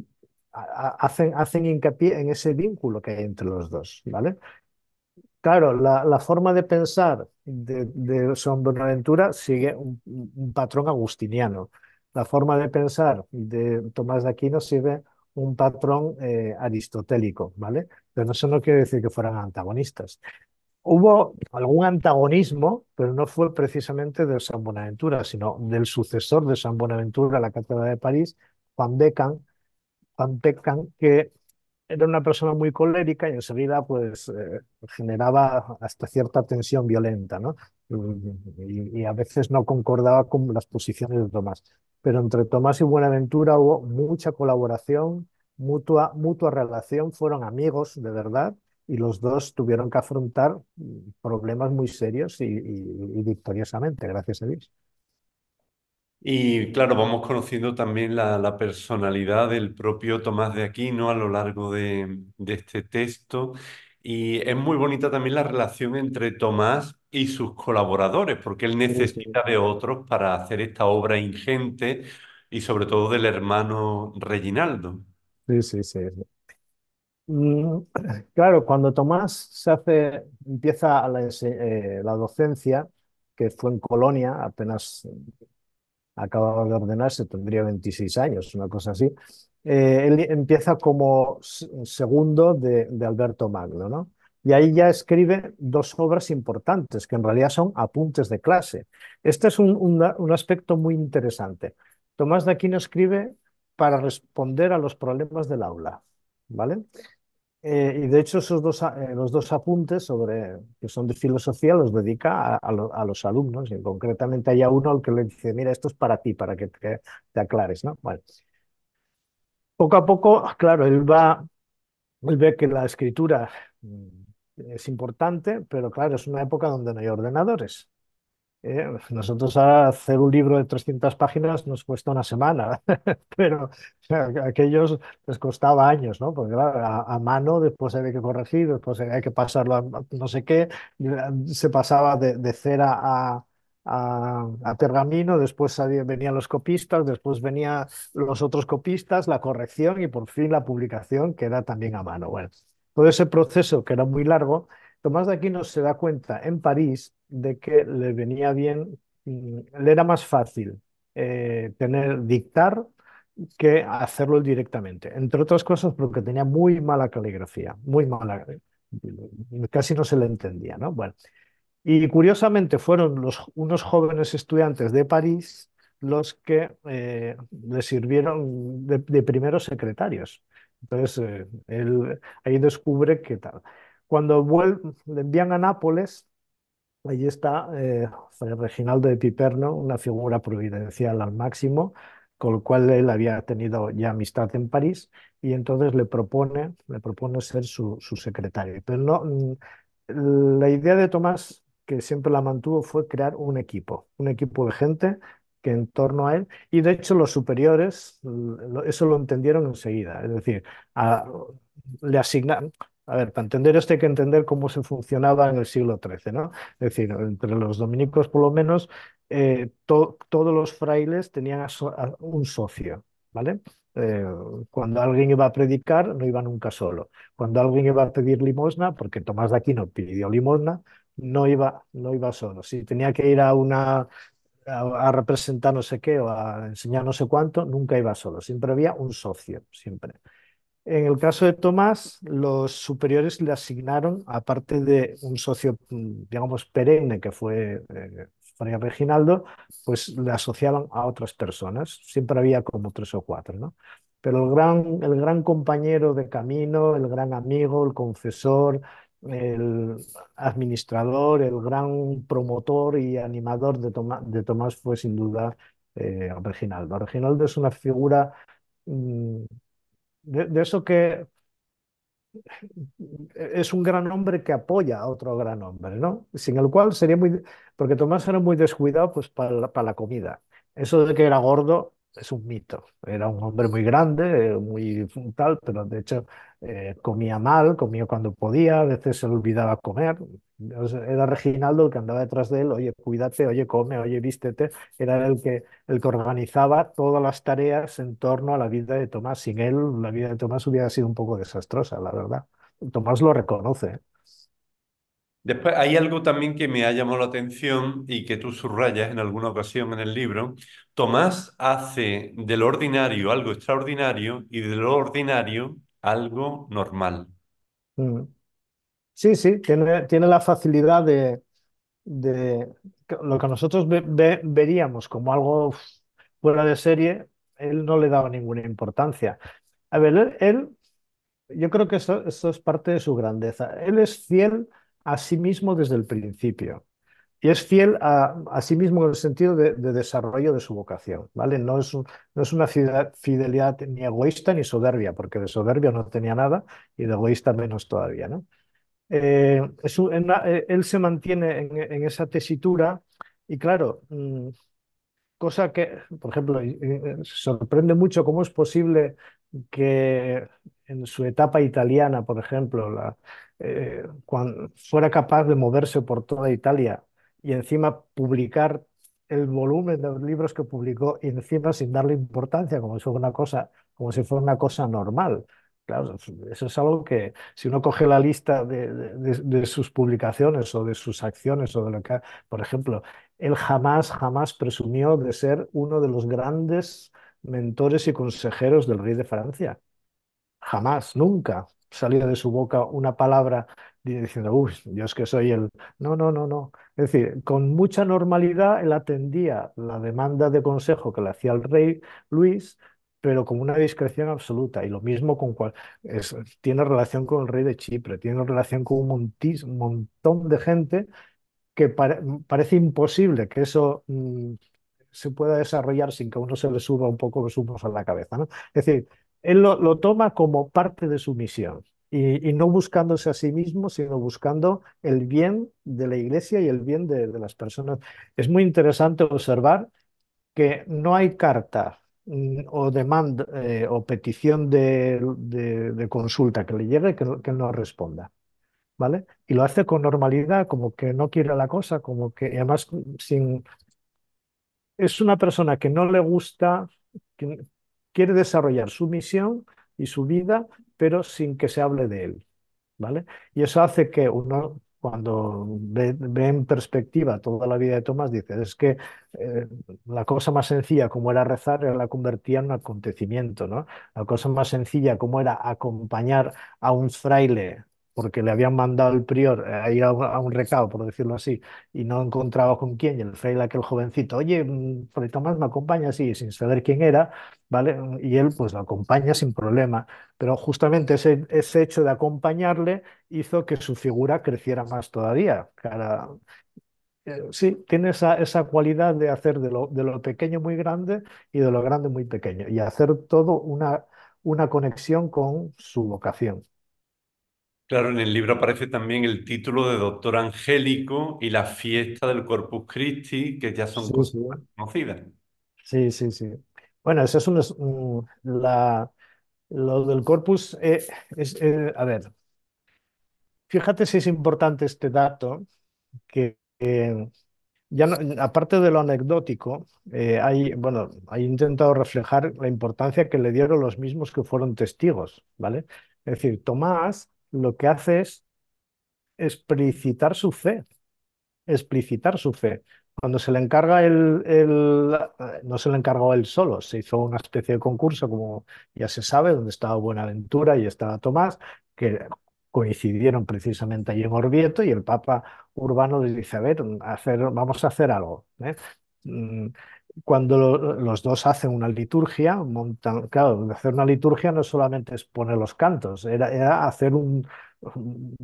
B: hacen, hacen hincapié en ese vínculo que hay entre los dos, ¿vale? Claro, la, forma de pensar de, de Buenaventura sigue un, patrón agustiniano. La forma de pensar de Tomás de Aquino sigue un patrón eh, aristotélico, ¿vale? Pero eso no quiere decir que fueran antagonistas hubo algún antagonismo, pero no fue precisamente de San Buenaventura, sino del sucesor de San Buenaventura, la Cátedra de París, Juan becan que era una persona muy colérica y enseguida pues eh, generaba hasta cierta tensión violenta, ¿no? Y, a veces no concordaba con las posiciones de Tomás. Pero entre Tomás y Buenaventura hubo mucha colaboración, mutua relación, fueron amigos de verdad y los dos tuvieron que afrontar problemas muy serios y, victoriosamente, gracias a Dios.
A: Y claro, vamos conociendo también la, personalidad del propio Tomás de Aquino a lo largo de, este texto. Y es muy bonita también la relación entre Tomás y sus colaboradores, porque él necesita de otros para hacer esta obra ingente y sobre todo del hermano Reginaldo.
B: Sí, sí, sí. Mm, claro, cuando Tomás se hace, empieza la, eh, la docencia, que fue en Colonia, apenas acababa de ordenarse, tendría 26 años, una cosa así. Eh, él empieza como segundo de, Alberto Magno, ¿no? Y ahí ya escribe dos obras importantes, que en realidad son apuntes de clase. Este es un, un aspecto muy interesante. Tomás de Aquino escribe para responder a los problemas del aula, ¿vale? Eh, y de hecho, esos dos, eh, los dos apuntes sobre, que son de filosofía los dedica a, los alumnos. Y concretamente hay uno al que le dice, mira, esto es para ti, para que te, aclares. ¿no? Poco a poco, claro, él va, él ve que la escritura mm, es importante, pero claro, es una época donde no hay ordenadores. Eh, nosotros ahora hacer un libro de 300 páginas nos cuesta una semana, pero a aquellos les costaba años, ¿no? Porque claro, a, mano después había que corregir, después había que pasarlo a no sé qué, eh, se pasaba de, cera a, pergamino, después venían los copistas, después venían los otros copistas, la corrección y por fin la publicación que era también a mano. todo ese proceso que era muy largo Tomás de Aquino se da cuenta en París de que le venía bien, mm, le era más fácil eh, tener dictar que hacerlo directamente, entre otras cosas porque tenía muy mala caligrafía, muy mala, eh, casi no se le entendía, Bueno, y curiosamente fueron unos jóvenes estudiantes de París los que eh, le sirvieron de, primeros secretarios. Entonces, él ahí descubre que tal. Cuando le envían a Nápoles, allí está eh, Reginaldo de Piperno, una figura providencial al máximo, con lo cual él había tenido ya amistad en París y entonces le propone, le propone ser su, su secretario. Pero no, mm, la idea de Tomás, que siempre la mantuvo, fue crear un equipo, un equipo de gente que en torno a él, y de hecho los superiores eso lo entendieron enseguida, es decir, le asignaron, a ver, para entender esto hay que entender cómo se funcionaba en el siglo XIII, ¿no? Es decir, entre los dominicos, por lo menos, eh, todos los frailes tenían un socio, ¿vale? Eh, cuando alguien iba a predicar, no iba nunca solo. Cuando alguien iba a pedir limosna, porque Tomás de Aquino pidió limosna, no iba, no iba solo. Si tenía que ir a una a representar no sé qué o a enseñar no sé cuánto, nunca iba solo. Siempre había un socio, siempre. En el caso de Tomás, los superiores le asignaron, aparte de un socio, mm, digamos, perenne que fue eh, Reginaldo, pues le asociaron a otras personas. Siempre había como tres o cuatro, ¿no? Pero el gran, el gran compañero de camino, el gran amigo, el confesor, el administrador, el gran promotor y animador de, de Tomás fue sin duda eh, Reginaldo. Reginaldo es una figura mm, de, eso que es un gran hombre que apoya a otro gran hombre, ¿no? Sin el cual sería muy... Porque Tomás era muy descuidado pues, para, la, para la comida. Eso de que era gordo es un mito. Era un hombre muy grande, eh, muy tal, pero de hecho eh, comía mal, comía cuando podía, a veces se le olvidaba comer. Era Reginaldo el que andaba detrás de él, oye, cuídate, oye, come, oye, vístete. Era el que, el que organizaba todas las tareas en torno a la vida de Tomás. Sin él, la vida de Tomás hubiera sido un poco desastrosa, la verdad. Tomás lo reconoce. ¿eh?
A: Después hay algo también que me ha llamado la atención y que tú subrayas en alguna ocasión en el libro. Tomás hace del ordinario algo extraordinario y de lo ordinario algo normal.
B: Mm. Sí, sí, tiene, tiene la facilidad de, de lo que nosotros veríamos como algo fuera de serie, él no le daba ninguna importancia. A ver, él, yo creo que eso, eso, es parte de su grandeza. Él es fiel a sí mismo desde el principio y es fiel a, sí mismo en el sentido de, desarrollo de su vocación, ¿vale? No es, no es una fidelidad ni egoísta ni soberbia, porque de soberbia no tenía nada y de egoísta menos todavía, ¿no? Eh, eh, él se mantiene en, esa tesitura y claro, mm, cosa que, por ejemplo, eh, sorprende mucho cómo es posible que en su etapa italiana, por ejemplo, cuando fuera capaz de moverse por toda Italia y encima publicar el volumen de los libros que publicó y encima sin darle importancia, como si fuera una cosa, como si fuera una cosa normal. Claro, eso es algo que si uno coge la lista de, sus publicaciones o de sus acciones o de lo que, por ejemplo, él jamás, jamás presumió de ser uno de los grandes mentores y consejeros del rey de Francia. Jamás, nunca salió de su boca una palabra diciendo, uff, yo es que soy el... No, no, no, no. Es decir, con mucha normalidad él atendía la demanda de consejo que le hacía el rey Luis, pero con una discreción absoluta. Y lo mismo con cual... tiene relación con el rey de Chipre, tiene relación con un, montón de gente que parece imposible que eso mm, se pueda desarrollar sin que uno se le suba un poco los humos a la cabeza. ¿no? Es decir, él lo toma como parte de su misión y, no buscándose a sí mismo, sino buscando el bien de la iglesia y el bien de, las personas. Es muy interesante observar que no hay carta mm, o demanda eh, o petición de, consulta que le llegue que, no responda. ¿Vale? Y lo hace con normalidad, como que no quiere la cosa, como que además mm, sin... Es una persona que no le gusta, que quiere desarrollar su misión y su vida pero sin que se hable de él. ¿vale? Y eso hace que uno, cuando ve, en perspectiva toda la vida de Tomás, dice, es que eh, la cosa más sencilla como era rezar, la convertía en un acontecimiento, ¿no? La cosa más sencilla como era acompañar a un fraile porque le habían mandado el prior eh, a ir a un, recado, por decirlo así, y no encontraba con quién, y el fraile, aquel jovencito, oye, mm, Fray Tomás me acompaña, así, sin saber quién era, ¿vale? Y él pues lo acompaña sin problema, pero justamente ese, hecho de acompañarle hizo que su figura creciera más todavía. Cara... Eh, sí, tiene esa, cualidad de hacer de lo, de pequeño muy grande y de lo grande muy pequeño, y hacer todo una, una conexión con su vocación.
A: Claro, en el libro aparece también el título de Doctor Angélico y la fiesta del Corpus Christi, que ya son conocidas.
B: sí, sí, sí. Bueno, eso es un, la, lo del corpus. Eh, es, eh, a ver, fíjate si es importante este dato, que eh, ya aparte de lo anecdótico, hay, bueno, hay intentado reflejar la importancia que le dieron los mismos que fueron testigos, ¿vale? Es decir, Tomás lo que hace es explicitar su fe, explicitar su fe. Cuando se le encarga el, no se le encargó él solo, se hizo una especie de concurso, como ya se sabe, donde estaba Buenaventura y estaba Tomás, que coincidieron precisamente allí en Orvieto y el Papa Urbano les dice, a ver, hacer, vamos a hacer algo. ¿eh? Mm, cuando los dos hacen una liturgia, montan, claro, hacer una liturgia no solamente es poner los cantos, era, hacer un,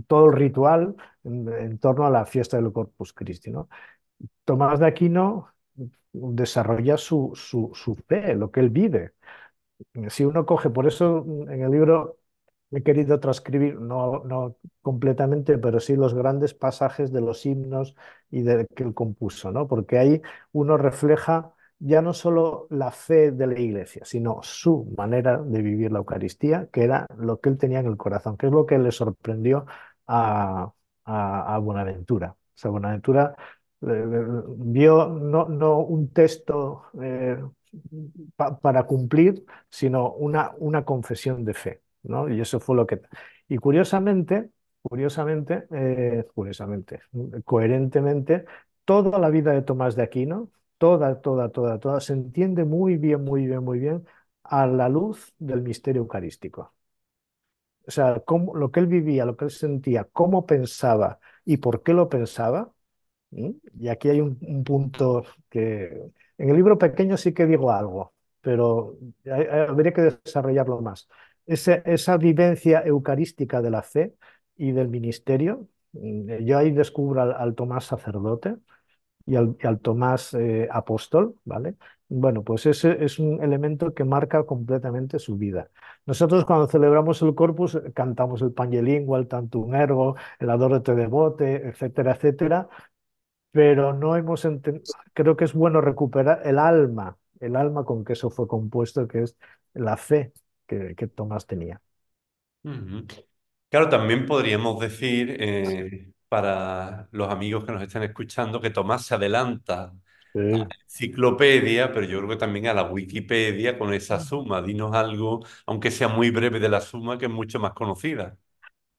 B: todo el ritual en, torno a la fiesta del Corpus Christi. ¿no? Tomás de Aquino desarrolla su, su, su fe, lo que él vive. Si uno coge, por eso en el libro he querido transcribir, no, no, completamente, pero sí los grandes pasajes de los himnos y de que él compuso, ¿no? Porque ahí uno refleja ya no solo la fe de la iglesia, sino su manera de vivir la Eucaristía, que era lo que él tenía en el corazón, que es lo que le sorprendió a, a, Buenaventura. O sea, Buenaventura eh, vio no, no, un texto eh, para cumplir, sino una, una confesión de fe. ¿no? Y eso fue lo que... Y curiosamente, curiosamente, eh, curiosamente, coherentemente, toda la vida de Tomás de Aquino toda, toda, toda, toda, se entiende muy bien, muy bien, muy bien a la luz del misterio eucarístico. O sea, lo que él vivía, lo que él sentía, cómo pensaba y por qué lo pensaba. Y aquí hay un, punto que en el libro pequeño sí que digo algo, pero habría que desarrollarlo más. Esa, vivencia eucarística de la fe y del ministerio, mm, yo ahí descubro al Tomás sacerdote, y al, Tomás eh, apóstol, ¿vale? Bueno, pues ese es un elemento que marca completamente su vida. Nosotros cuando celebramos el Corpus eh, cantamos el Pangelingua, el Tantum Ergo, el Adorete Devote, etcétera, etcétera, pero no hemos entendido, creo que es bueno recuperar el alma, el alma con que eso fue compuesto, que es la fe que, Tomás tenía.
A: Claro, también podríamos decir, eh, para los amigos que nos están escuchando que Tomás se adelanta a la enciclopedia, pero yo creo que también a la Wikipedia con esa suma. Dinos algo, aunque sea muy breve, de la suma que es mucho más conocida.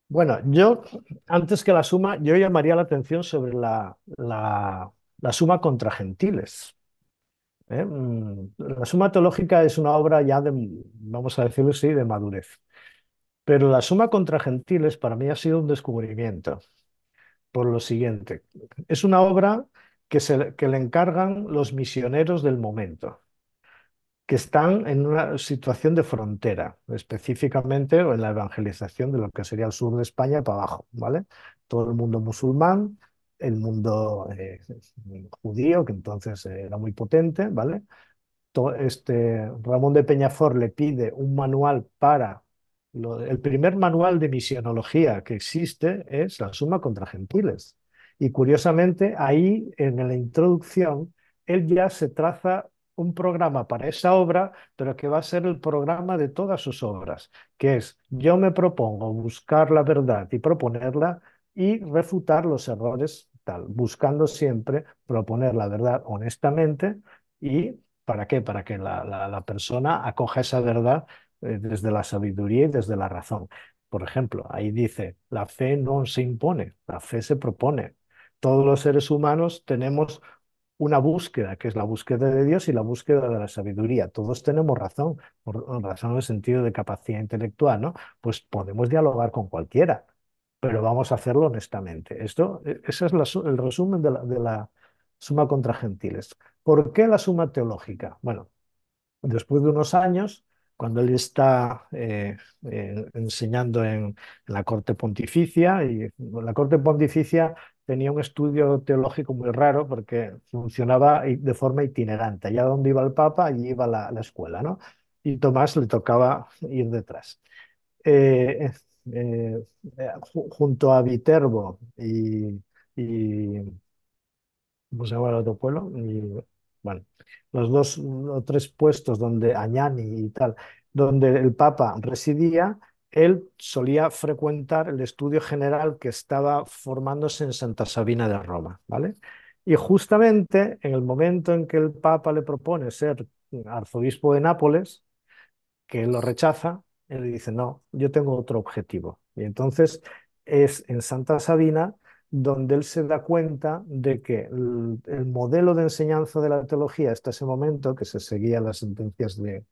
B: Bueno, yo, antes que la suma, yo llamaría la atención sobre la, suma contra gentiles. ¿eh? Mm, la suma teológica es una obra ya de, vamos a decirlo así, de madurez. Pero la suma contra gentiles para mí ha sido un descubrimiento por lo siguiente. Es una obra que, le encargan los misioneros del momento, que están en una situación de frontera, específicamente en la evangelización de lo que sería el sur de España para abajo, ¿vale? Todo el mundo musulmán, el mundo eh, judío, que entonces era muy potente, ¿vale? este, Ramón de Peñafor le pide un manual para el primer manual de misionología que existe es la Suma contra Gentiles. Y curiosamente, ahí en la introducción, él ya se traza un programa para esa obra, pero que va a ser el programa de todas sus obras, que es yo me propongo buscar la verdad y proponerla y refutar los errores, tal, buscando siempre proponer la verdad honestamente y para qué, para que la, la persona acoja esa verdad eh, desde la sabiduría y desde la razón. Por ejemplo, ahí dice, la fe no se impone, la fe se propone. Todos los seres humanos tenemos una búsqueda, que es la búsqueda de Dios y la búsqueda de la sabiduría. Todos tenemos razón, por razón en el sentido de capacidad intelectual, ¿no? Pues podemos dialogar con cualquiera, pero vamos a hacerlo honestamente. Esto, e, ese es el resumen de la, de la suma contra gentiles. ¿Por qué la suma teológica? Bueno, después de unos años, cuando él está eh, eh, enseñando en, la corte pontificia. Y la corte pontificia tenía un estudio teológico muy raro porque funcionaba de forma itinerante. Allá donde iba el Papa, allí iba la, escuela, ¿no? Y Tomás le tocaba ir detrás. Eh, junto a Viterbo y, y ¿cómo se llama el otro pueblo? Y, bueno, los dos o tres puestos donde Añani y tal, donde el Papa residía, él solía frecuentar el estudio general que estaba formándose en Santa Sabina de Roma, ¿vale? Y justamente en el momento en que el Papa le propone ser arzobispo de Nápoles, que él lo rechaza, él dice, no, yo tengo otro objetivo. Y entonces es en Santa Sabina donde él se da cuenta de que el, modelo de enseñanza de la teología hasta ese momento, que se seguía las sentencias de,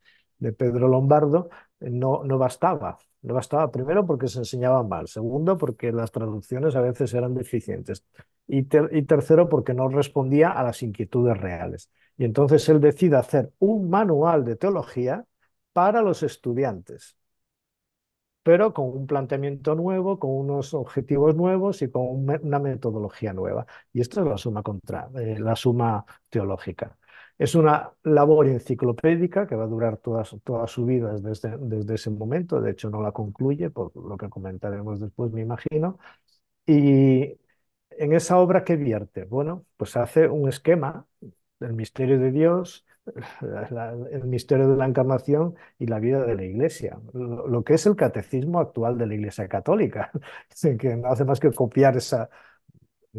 B: Pedro Lombardo, eh, no, bastaba. No bastaba, primero, porque se enseñaba mal, segundo, porque las traducciones a veces eran deficientes, y, y tercero, porque no respondía a las inquietudes reales. Y entonces él decide hacer un manual de teología para los estudiantes pero con un planteamiento nuevo, con unos objetivos nuevos y con una metodología nueva. Y esto es la suma, contra, eh, la suma teológica. Es una labor enciclopédica que va a durar toda, su vida desde, desde ese momento, de hecho no la concluye, por lo que comentaremos después, me imagino. Y en esa obra que vierte, bueno, pues hace un esquema del misterio de Dios, el misterio de la encarnación y la vida de la Iglesia, lo, que es el catecismo actual de la Iglesia Católica, que no hace más que copiar esa,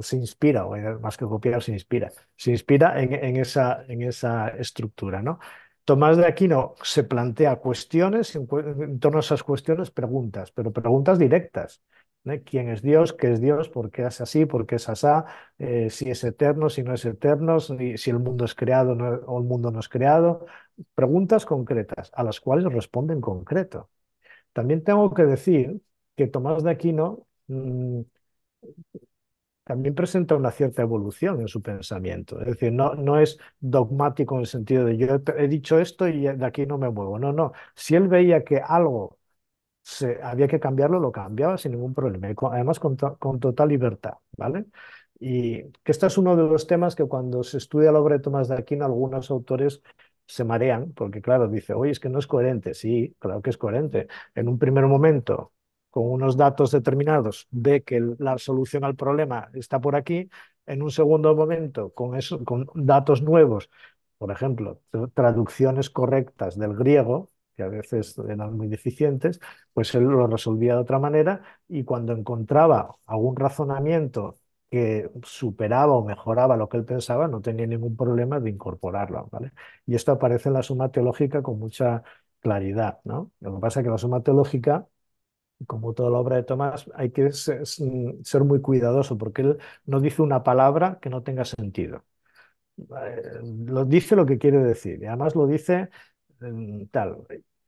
B: se inspira, o más que copiar, se inspira, se inspira en, esa, en esa estructura, ¿no? Tomás de Aquino se plantea cuestiones, en torno a esas cuestiones preguntas, pero preguntas directas, ¿eh? ¿Quién es Dios? ¿Qué es Dios? ¿Por qué es así? ¿Por qué es asá? Eh, si es eterno, si no es eterno, si, el mundo es creado o el mundo no es creado. Preguntas concretas a las cuales responden concreto. También tengo que decir que Tomás de Aquino mm, también presenta una cierta evolución en su pensamiento. Es decir, no, no es dogmático en el sentido de yo he dicho esto y de aquí no me muevo. No, no. Si él veía que algo había que cambiarlo, lo cambiaba sin ningún problema, además con, total libertad, ¿vale? Y que este es uno de los temas que cuando se estudia la obra de Tomás de Aquino, algunos autores se marean, porque claro, dice, oye, es que no es coherente. Sí, claro que es coherente. En un primer momento, con unos datos determinados ve que la solución al problema está por aquí, en un segundo momento, con, eso, con datos nuevos, por ejemplo, traducciones correctas del griego, a veces eran muy deficientes, pues él lo resolvía de otra manera y cuando encontraba algún razonamiento que superaba o mejoraba lo que él pensaba, no tenía ningún problema de incorporarlo, ¿vale? Y esto aparece en la suma teológica con mucha claridad, ¿no? Lo que pasa es que la suma teológica, como toda la obra de Tomás, hay que mm, ser, muy cuidadoso porque él no dice una palabra que no tenga sentido. Eh, lo dice lo que quiere decir y además lo dice mm, tal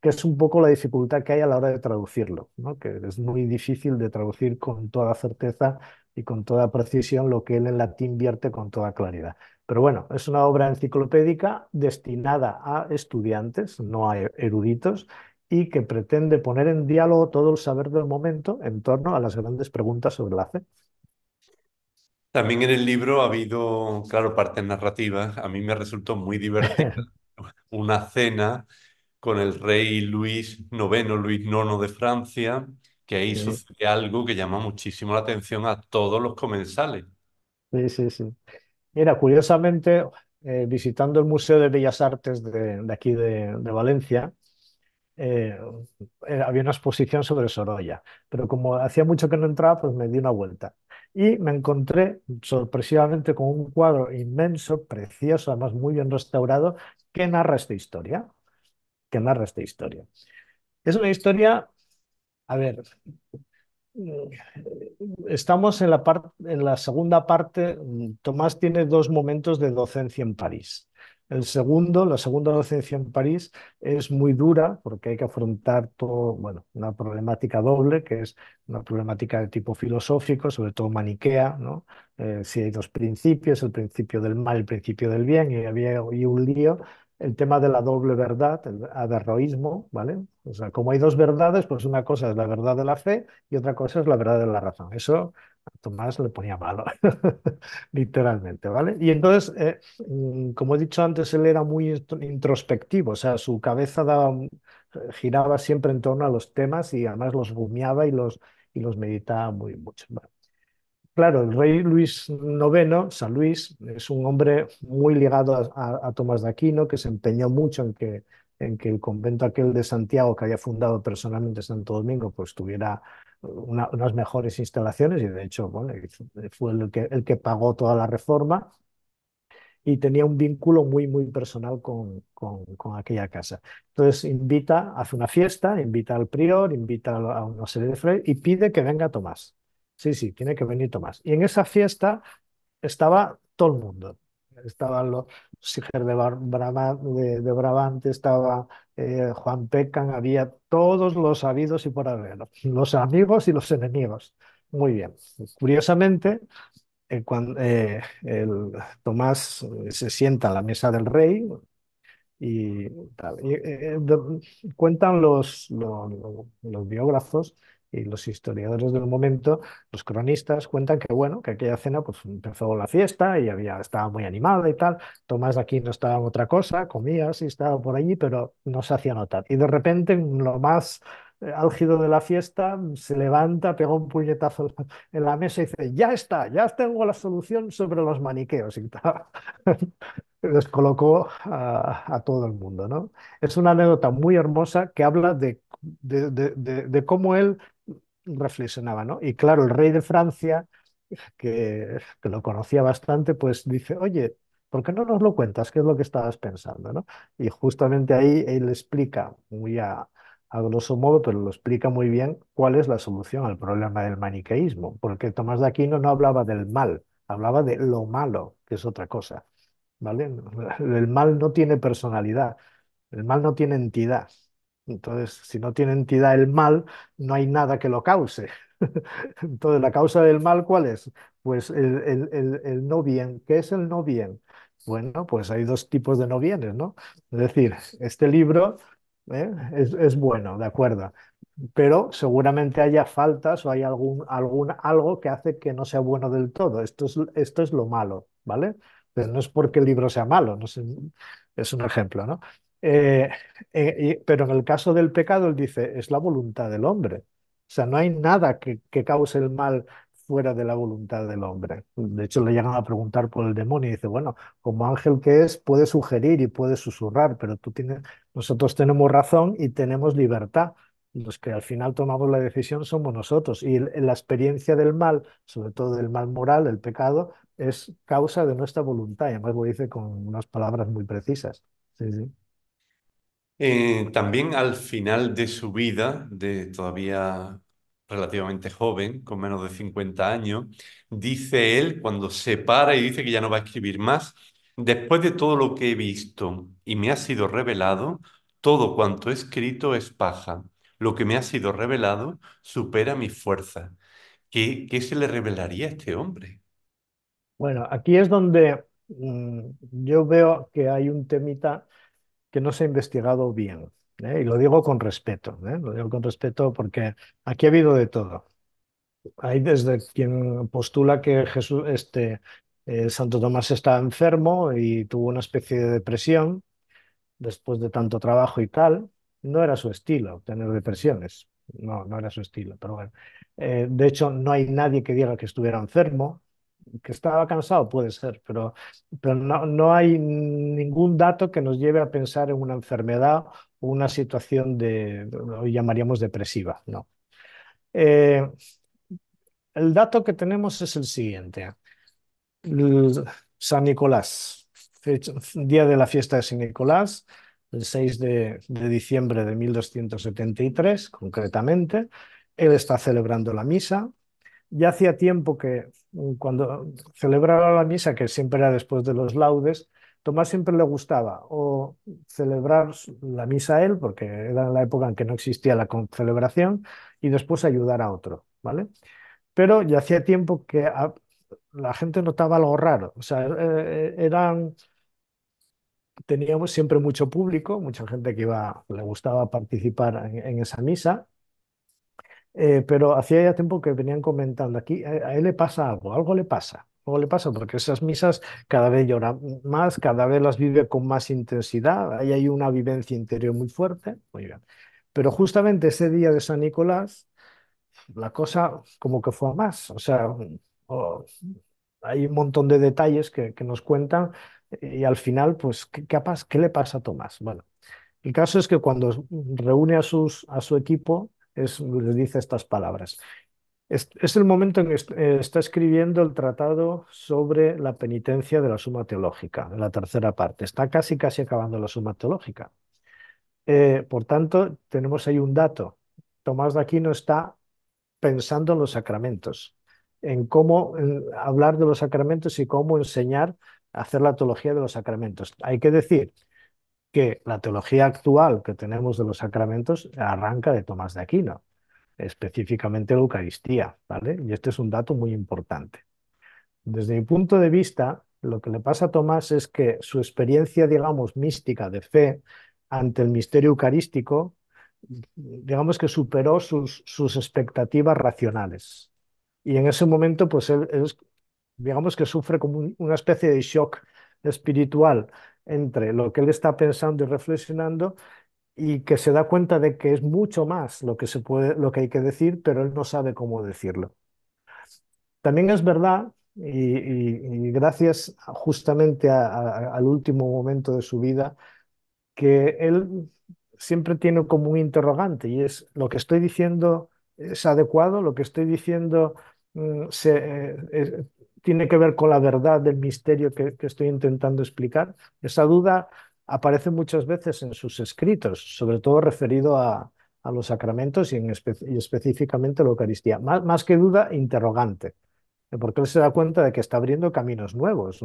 B: que es un poco la dificultad que hay a la hora de traducirlo, ¿no? que es muy difícil de traducir con toda certeza y con toda precisión lo que él en latín vierte con toda claridad. Pero bueno, es una obra enciclopédica destinada a estudiantes, no a eruditos, y que pretende poner en diálogo todo el saber del momento en torno a las grandes preguntas sobre la fe.
A: También en el libro ha habido, claro, parte narrativa. A mí me resultó muy divertida una cena con el rey Luis IX, Luis IX de Francia, que ahí sucede algo que llama muchísimo la atención a todos los comensales.
B: Sí, sí, sí. Mira, curiosamente, eh, visitando el Museo de Bellas Artes de, aquí de, Valencia, eh, eh, había una exposición sobre Sorolla, pero como hacía mucho que no entraba, pues me di una vuelta. Y me encontré sorpresivamente con un cuadro inmenso, precioso, además muy bien restaurado, que narra esta historia que narra esta historia. Es una historia, a ver, estamos en la, en la segunda parte, Tomás tiene dos momentos de docencia en París. El segundo, la segunda docencia en París es muy dura porque hay que afrontar todo, bueno, una problemática doble, que es una problemática de tipo filosófico, sobre todo maniquea, ¿no? Eh, si hay dos principios, el principio del mal, el principio del bien, y había y un lío el tema de la doble verdad, el averroísmo, ¿vale? O sea, como hay dos verdades, pues una cosa es la verdad de la fe y otra cosa es la verdad de la razón. Eso a Tomás le ponía malo, literalmente, ¿vale? Y entonces, eh, mm, como he dicho antes, él era muy introspectivo, o sea, su cabeza giraba siempre en torno a los temas y además los rumiaba y los, y los meditaba muy mucho. ¿vale? claro, el rey Luis IX, San Luis, es un hombre muy ligado a, Tomás de Aquino, que se empeñó mucho en que, en que el convento aquel de Santiago, que había fundado personalmente Santo Domingo, pues tuviera unas mejores instalaciones y de hecho bueno, fue el que, el que pagó toda la reforma y tenía un vínculo muy, muy personal con, con, aquella casa. Entonces invita, hace una fiesta, invita al prior, invita a una serie de frailes y pide que venga Tomás. Sí, sí, tiene que venir Tomás. Y en esa fiesta estaba todo el mundo. Estaban los Siger de, Brabante, estaba eh, Juan Pecan, había todos los sabidos y por haber, los amigos y los enemigos. Muy bien. Curiosamente, eh, cuando, eh, el, Tomás se sienta a la mesa del rey y, cuentan los biógrafos y los historiadores del momento, los cronistas, cuentan que bueno, que aquella cena pues empezó la fiesta y había, estaba muy animada y tal. Tomás aquí no estaba otra cosa, comía, y estaba por allí, pero no se hacía notar. Y de repente, en lo más eh, álgido de la fiesta, se levanta, pega un puñetazo en la mesa y dice, ya está, ya tengo la solución sobre los maniqueos y tal. Descolocó a, todo el mundo, ¿no? Es una anécdota muy hermosa que habla de cómo él reflexionaba, ¿no? Y claro, el rey de Francia, que, lo conocía bastante, pues dice, oye, ¿por qué no nos lo cuentas? ¿Qué es lo que estabas pensando? ¿no? Y justamente ahí él explica muy a, grosso modo, pero lo explica muy bien cuál es la solución al problema del maniqueísmo, porque Tomás de Aquino no hablaba del mal, hablaba de lo malo, que es otra cosa. ¿vale? El mal no tiene personalidad, el mal no tiene entidad, entonces, si no tiene entidad el mal, no hay nada que lo cause. Entonces, ¿la causa del mal cuál es? Pues el, no bien. ¿Qué es el no bien? Bueno, pues hay dos tipos de no bienes, ¿no? Es decir, este libro ¿eh? es, bueno, de acuerdo, pero seguramente haya faltas o hay algún, algún, algo que hace que no sea bueno del todo. Esto es, esto es lo malo, ¿vale? Pero no es porque el libro sea malo, no es un ejemplo, ¿no? Eh, eh, pero en el caso del pecado, él dice, es la voluntad del hombre. O sea, no hay nada que, que cause el mal fuera de la voluntad del hombre. De hecho, le llegan a preguntar por el demonio y dice, bueno, como ángel que es, puede sugerir y puede susurrar, pero tú tienes, nosotros tenemos razón y tenemos libertad. Los que al final tomamos la decisión somos nosotros. Y la experiencia del mal, sobre todo del mal moral, del pecado, es causa de nuestra voluntad. Y además lo dice con unas palabras muy precisas. Sí, sí.
A: Eh, también al final de su vida, de todavía relativamente joven, con menos de 50 años, dice él, cuando se para y dice que ya no va a escribir más, después de todo lo que he visto y me ha sido revelado, todo cuanto he escrito es paja. Lo que me ha sido revelado supera mi fuerza. ¿Qué, se le revelaría a este hombre?
B: Bueno, aquí es donde mm, yo veo que hay un temita que no se ha investigado bien. ¿eh? Y lo digo con respeto, ¿eh? lo digo con respeto porque aquí ha habido de todo. Hay desde quien postula que Jesús, este, eh, Santo Tomás estaba enfermo y tuvo una especie de depresión después de tanto trabajo y tal. No era su estilo tener depresiones, no, no era su estilo, pero bueno. de hecho, no hay nadie que diga que estuviera enfermo, que estaba cansado, puede ser, pero, pero no, hay ningún dato que nos lleve a pensar en una enfermedad o una situación de, hoy llamaríamos depresiva, no. Eh, el dato que tenemos es el siguiente. San Nicolás, día de la fiesta de San Nicolás, el 6 de, de diciembre de 1273, concretamente, él está celebrando la misa, ya hacía tiempo que mm, cuando celebraba la misa, que siempre era después de los laudes, Tomás siempre le gustaba o celebrar la misa a él, porque era la época en que no existía la celebración, y después ayudar a otro, ¿vale? Pero ya hacía tiempo que ah, la gente notaba algo raro, o sea, eh, eh, eran... Teníamos siempre mucho público, mucha gente que iba, le gustaba participar en esa misa, eh, pero hacía ya tiempo que venían comentando aquí, eh, a, él le pasa algo, algo le pasa, algo le pasa, porque esas misas cada vez llora más, cada vez las vive con más intensidad, ahí hay una vivencia interior muy fuerte, muy bien. Pero justamente ese día de San Nicolás, la cosa como que fue a más, o sea, hay un montón de detalles que, nos cuentan y al final, pues, ¿qué, qué le pasa a Tomás? Bueno, el caso es que cuando reúne a, sus, a su equipo, es, le dice estas palabras. Es, el momento en que eh, está escribiendo el tratado sobre la penitencia de la suma teológica, de la tercera parte. Está casi, casi acabando la suma teológica. Eh, por tanto, tenemos ahí un dato. Tomás de Aquino está pensando en los sacramentos, en cómo hablar de los sacramentos y cómo enseñar a hacer la teología de los sacramentos. Hay que decir que la teología actual que tenemos de los sacramentos arranca de Tomás de Aquino, específicamente la Eucaristía, ¿vale? Y este es un dato muy importante. Desde mi punto de vista, lo que le pasa a Tomás es que su experiencia, digamos, mística de fe ante el misterio eucarístico, digamos que superó sus, sus expectativas racionales. Y en ese momento, pues él, digamos que sufre como una especie de shock espiritual entre lo que él está pensando y reflexionando y que se da cuenta de que es mucho más lo que, se puede, lo que hay que decir, pero él no sabe cómo decirlo. También es verdad, y, gracias justamente al último momento de su vida, que él siempre tiene como un interrogante y es lo que estoy diciendo es adecuado, lo que estoy diciendo mm, se, eh, tiene que ver con la verdad del misterio que, estoy intentando explicar. Esa duda aparece muchas veces en sus escritos, sobre todo referido a, los sacramentos y, en específicamente a la Eucaristía. Más, que duda, interrogante, eh, porque él se da cuenta de que está abriendo caminos nuevos.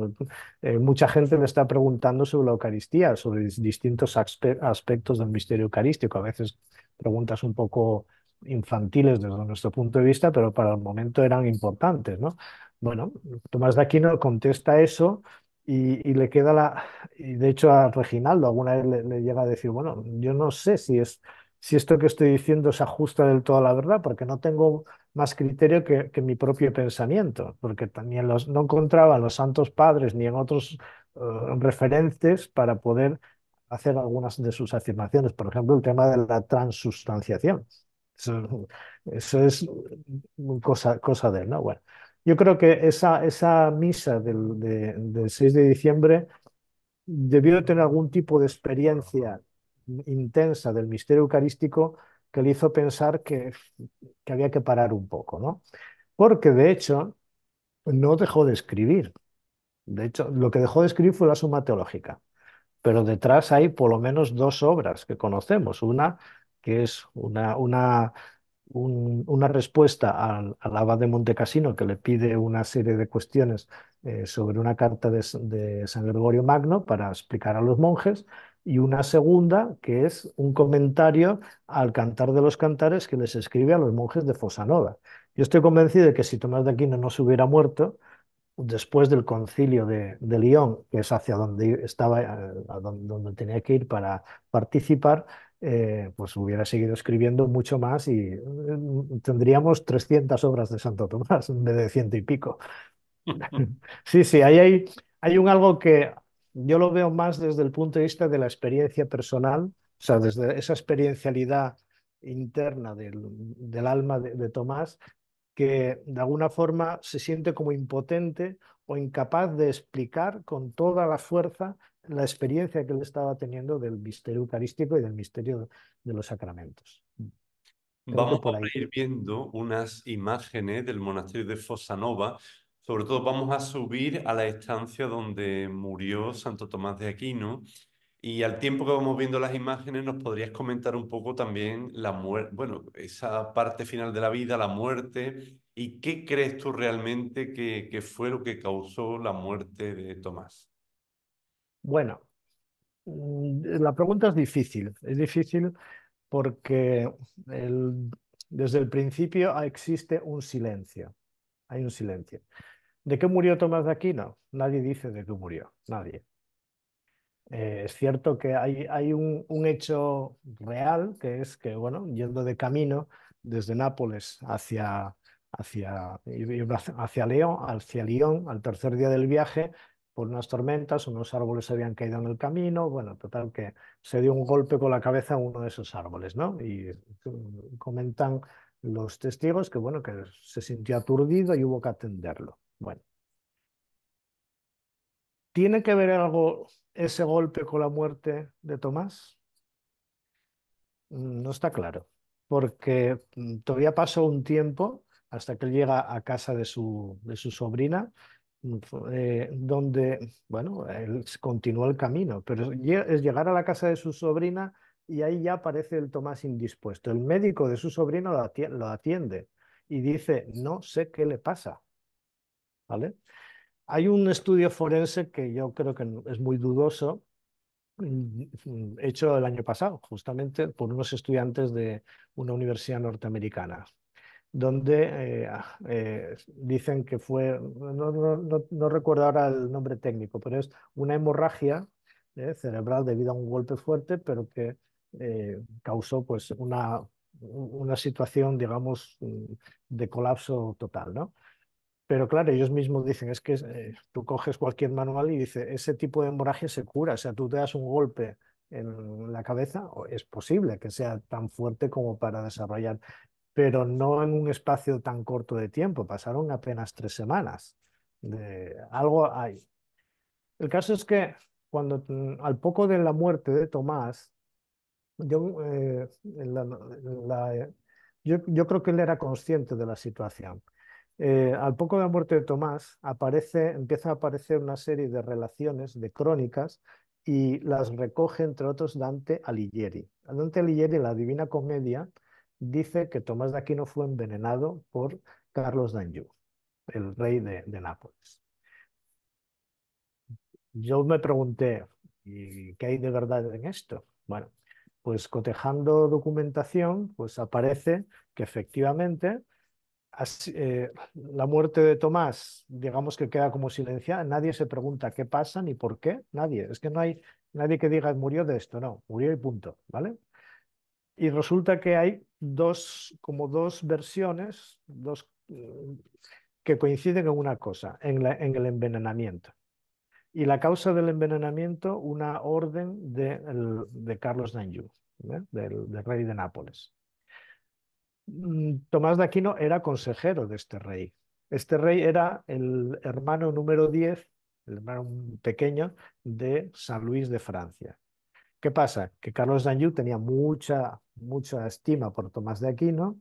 B: Eh, eh, mucha gente me está preguntando sobre la Eucaristía, sobre distintos aspectos del misterio eucarístico. A veces preguntas un poco infantiles desde nuestro punto de vista, pero para el momento eran importantes, ¿no? Bueno, Tomás de Aquino contesta eso y, le queda la... Y de hecho a Reginaldo alguna vez le, llega a decir, bueno, yo no sé si es si esto que estoy diciendo se ajusta del todo a la verdad, porque no tengo más criterio que, mi propio pensamiento, porque también los, no encontraba en los santos padres ni en otros eh, referentes para poder hacer algunas de sus afirmaciones, por ejemplo, el tema de la transustanciación. Eso, eso es cosa, cosa de él, ¿no? Bueno, yo creo que esa, esa misa del, del 6 de diciembre debió de tener algún tipo de experiencia intensa del misterio eucarístico que le hizo pensar que, que había que parar un poco, ¿no? Porque de hecho no dejó de escribir. De hecho, lo que dejó de escribir fue la suma teológica. Pero detrás hay por lo menos dos obras que conocemos. Una que es una, una, una respuesta al, abad de Montecasino que le pide una serie de cuestiones eh, sobre una carta de, San Gregorio Magno para explicar a los monjes y una segunda que es un comentario al Cantar de los Cantares que les escribe a los monjes de Fosanova. Yo estoy convencido de que si Tomás de Aquino no se hubiera muerto, después del concilio de, de León, que es hacia donde estaba, eh, donde, tenía que ir para participar, eh, pues hubiera seguido escribiendo mucho más y eh, tendríamos 300 obras de Santo Tomás en vez de ciento y pico. sí, sí, hay, hay un algo que yo lo veo más desde el punto de vista de la experiencia personal, o sea, desde esa experiencialidad interna del, alma de Tomás, que de alguna forma se siente como impotente o incapaz de explicar con toda la fuerza la experiencia que él estaba teniendo del misterio eucarístico y del misterio de los sacramentos.
A: vamos a ir viendo unas imágenes del monasterio de Fosanova. Sobre todo vamos a subir a la estancia donde murió Santo Tomás de Aquino. Y al tiempo que vamos viendo las imágenes, nos podrías comentar un poco también la muerte, bueno, esa parte final de la vida, la muerte, y qué crees tú realmente que fue lo que causó la muerte de Tomás.
B: Bueno, mm, la pregunta es difícil. Es difícil porque desde el principio existe un silencio. Hay un silencio. ¿De qué murió Tomás de Aquino? Nadie dice de qué murió, nadie. Eh, es cierto que hay, un, hecho real, que es que, bueno, yendo de camino desde Nápoles hacia, hacia, hacia León, hacia Lyon, al tercer día del viaje, por unas tormentas, unos árboles se habían caído en el camino, bueno, total que se dio un golpe con la cabeza a uno de esos árboles, ¿no? Y mm, comentan los testigos que, bueno, que se sintió aturdido y hubo que atenderlo. Bueno. ¿Tiene que ver algo ese golpe con la muerte de Tomás? Mm, no está claro, porque mm, todavía pasó un tiempo hasta que él llega a casa de su, de su sobrina eh, donde, bueno, él continúa el camino, pero es llegar a la casa de su sobrina y ahí ya aparece el Tomás indispuesto. El médico de su sobrino lo atiende y dice, no sé qué le pasa. ¿Vale? Hay un estudio forense que yo creo que es muy dudoso, mm, mm, hecho el año pasado, justamente por unos estudiantes de una universidad norteamericana donde eh, ah, eh, dicen que fue, no, no, recuerdo ahora el nombre técnico, pero es una hemorragia eh, cerebral debido a un golpe fuerte, pero que causó pues, una, situación, digamos, mm, de colapso total. ¿no? Pero claro, ellos mismos dicen, es que tú coges cualquier manual y dice, ese tipo de hemorragia se cura, o sea, tú te das un golpe en la cabeza, es posible que sea tan fuerte como para desarrollar pero no en un espacio tan corto de tiempo. Pasaron apenas tres semanas. De, algo hay. El caso es que cuando mm, al poco de la muerte de Tomás, eh, eh, yo, yo, creo que él era consciente de la situación. Eh, al poco de la muerte de Tomás aparece, empieza a aparecer una serie de relaciones, de crónicas, y las recoge, entre otros, Dante Alighieri. Dante Alighieri, la Divina Comedia, dice que Tomás de Aquino fue envenenado por Carlos d'Anjou, el rey de, Nápoles. Yo me pregunté, qué hay de verdad en esto? Bueno, pues cotejando documentación, pues aparece que efectivamente eh, la muerte de Tomás, digamos que queda como silenciada, nadie se pregunta qué pasa ni por qué, nadie, es que no hay nadie que diga murió de esto, no, murió y punto, ¿vale? Y resulta que hay dos, como dos versiones, dos eh, que coinciden en una cosa, en, el envenenamiento. Y la causa del envenenamiento, una orden de, de Carlos d'Anjou, ¿eh? del, del rey de Nápoles. Mm, Tomás de Aquino era consejero de este rey. Este rey era el hermano número 10, el hermano pequeño de San Luis de Francia. ¿Qué pasa? Que Carlos Danjou tenía mucha, mucha estima por Tomás de Aquino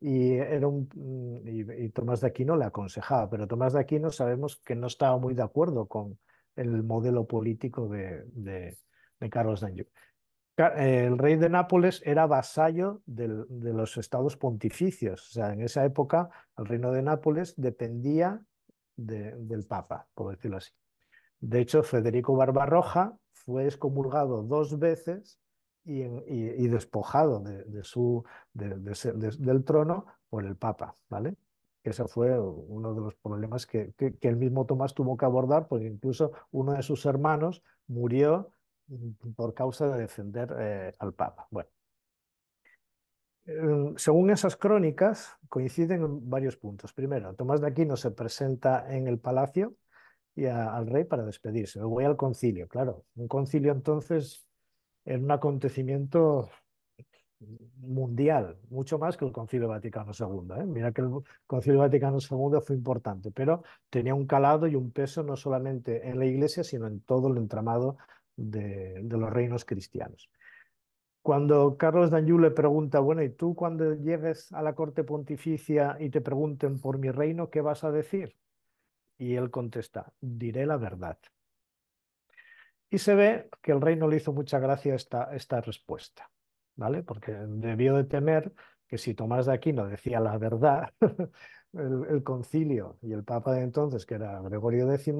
B: y, era mm, Tomás de Aquino le aconsejaba, pero Tomás de Aquino sabemos que no estaba muy de acuerdo con el modelo político de, Carlos Danjou. Eh, el rey de Nápoles era vasallo de los estados pontificios, o sea, en esa época el reino de Nápoles dependía del Papa, por decirlo así. De hecho, Federico Barbarroja fue excomulgado dos veces y, despojado de, su, del trono por el Papa, ¿vale? Ese fue uno de los problemas que, el mismo Tomás tuvo que abordar, porque incluso uno de sus hermanos murió mm, por causa de defender eh, al Papa. Bueno, em, según esas crónicas, coinciden varios puntos. Primero, Tomás de Aquino se presenta en el palacio y al rey para despedirse. voy al concilio, claro. Un concilio entonces era un acontecimiento mundial, mucho más que el Concilio Vaticano II. ¿eh? Mira que el Concilio Vaticano II fue importante, pero tenía un calado y un peso no solamente en la Iglesia, sino en todo el entramado de, los reinos cristianos. Cuando Carlos Danjou le pregunta, bueno, ¿y tú cuando llegues a la corte pontificia y te pregunten por mi reino, qué vas a decir? Y él contesta, diré la verdad. Y se ve que el rey no le hizo mucha gracia esta, esta respuesta, ¿vale? Porque debió de temer que si Tomás de Aquino decía la verdad, el, concilio y el papa de entonces, que era Gregorio X,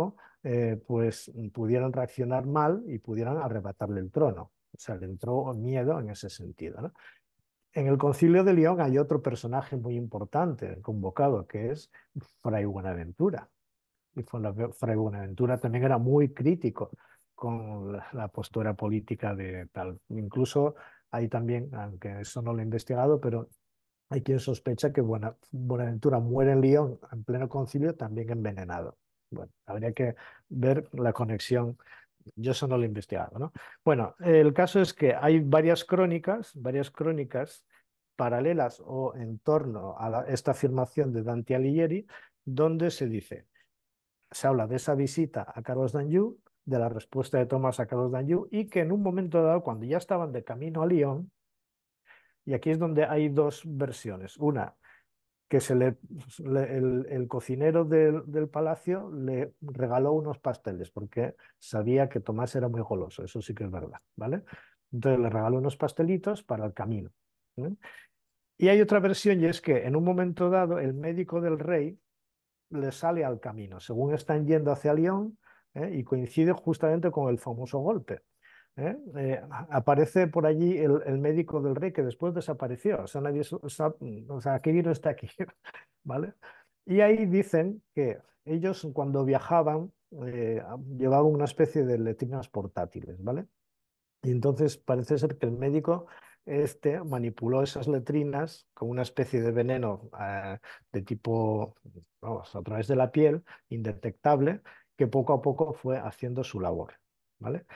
B: eh, pues pudieran reaccionar mal y pudieran arrebatarle el trono. O sea, le entró miedo en ese sentido. En el concilio de León hay otro personaje muy importante convocado, que es Fray Buenaventura y Fray Buenaventura también era muy crítico con la, postura política de tal. Incluso hay también, aunque eso no lo he investigado, pero hay quien sospecha que Buena, Buenaventura muere en Lyon en pleno concilio también envenenado. Bueno, habría que ver la conexión. Yo eso no lo he investigado, ¿no? Bueno, el caso es que hay varias crónicas, varias crónicas paralelas o en torno a esta afirmación de Dante Alighieri, donde se dice, se habla de esa visita a Carlos Danjou, de la respuesta de Tomás a Carlos Danjou, y que en un momento dado, cuando ya estaban de camino a Lyon, y aquí es donde hay dos versiones. Una, que se le, el, cocinero del, palacio le regaló unos pasteles, porque sabía que Tomás era muy goloso, eso sí que es verdad, ¿vale? Entonces le regaló unos pastelitos para el camino. ¿eh? Y hay otra versión, y es que en un momento dado, el médico del rey, le sale al camino, según están yendo hacia Lyon, ¿eh? y coincide justamente con el famoso golpe. ¿eh? Eh, aparece por allí el, médico del rey que después desapareció, o sea, nadie sabe, o sea, aquí vino está aquí, ¿vale? Y ahí dicen que ellos cuando viajaban llevaban una especie de letrinas portátiles, ¿vale? Y entonces parece ser que el médico este manipuló esas letrinas con una especie de veneno eh, de tipo, a través de la piel, indetectable, que poco a poco fue haciendo su labor. ¿vale?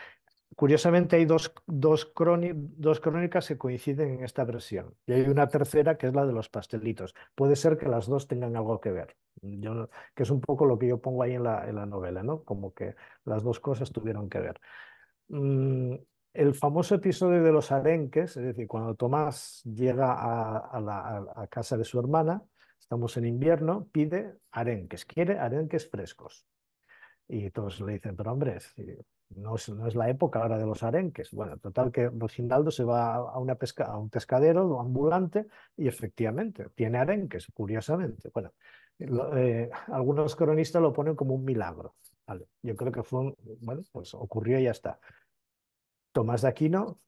B: Curiosamente hay dos, dos, crónicas que coinciden en esta versión y hay una tercera que es la de los pastelitos. Puede ser que las dos tengan algo que ver, yo, que es un poco lo que yo pongo ahí en la, novela, ¿no? como que las dos cosas tuvieron que ver. Mm, el famoso episodio de los arenques, es decir, cuando Tomás llega a, la casa de su hermana, estamos en invierno, pide arenques, quiere arenques frescos. Y todos le dicen, pero hombre, no es, la época ahora de los arenques. Bueno, total que Rosindaldo se va a, una pesca, a un pescadero ambulante y efectivamente tiene arenques, curiosamente. Bueno, eh, algunos cronistas lo ponen como un milagro. yo creo que fue bueno, pues ocurrió y ya está. Tomás de Aquino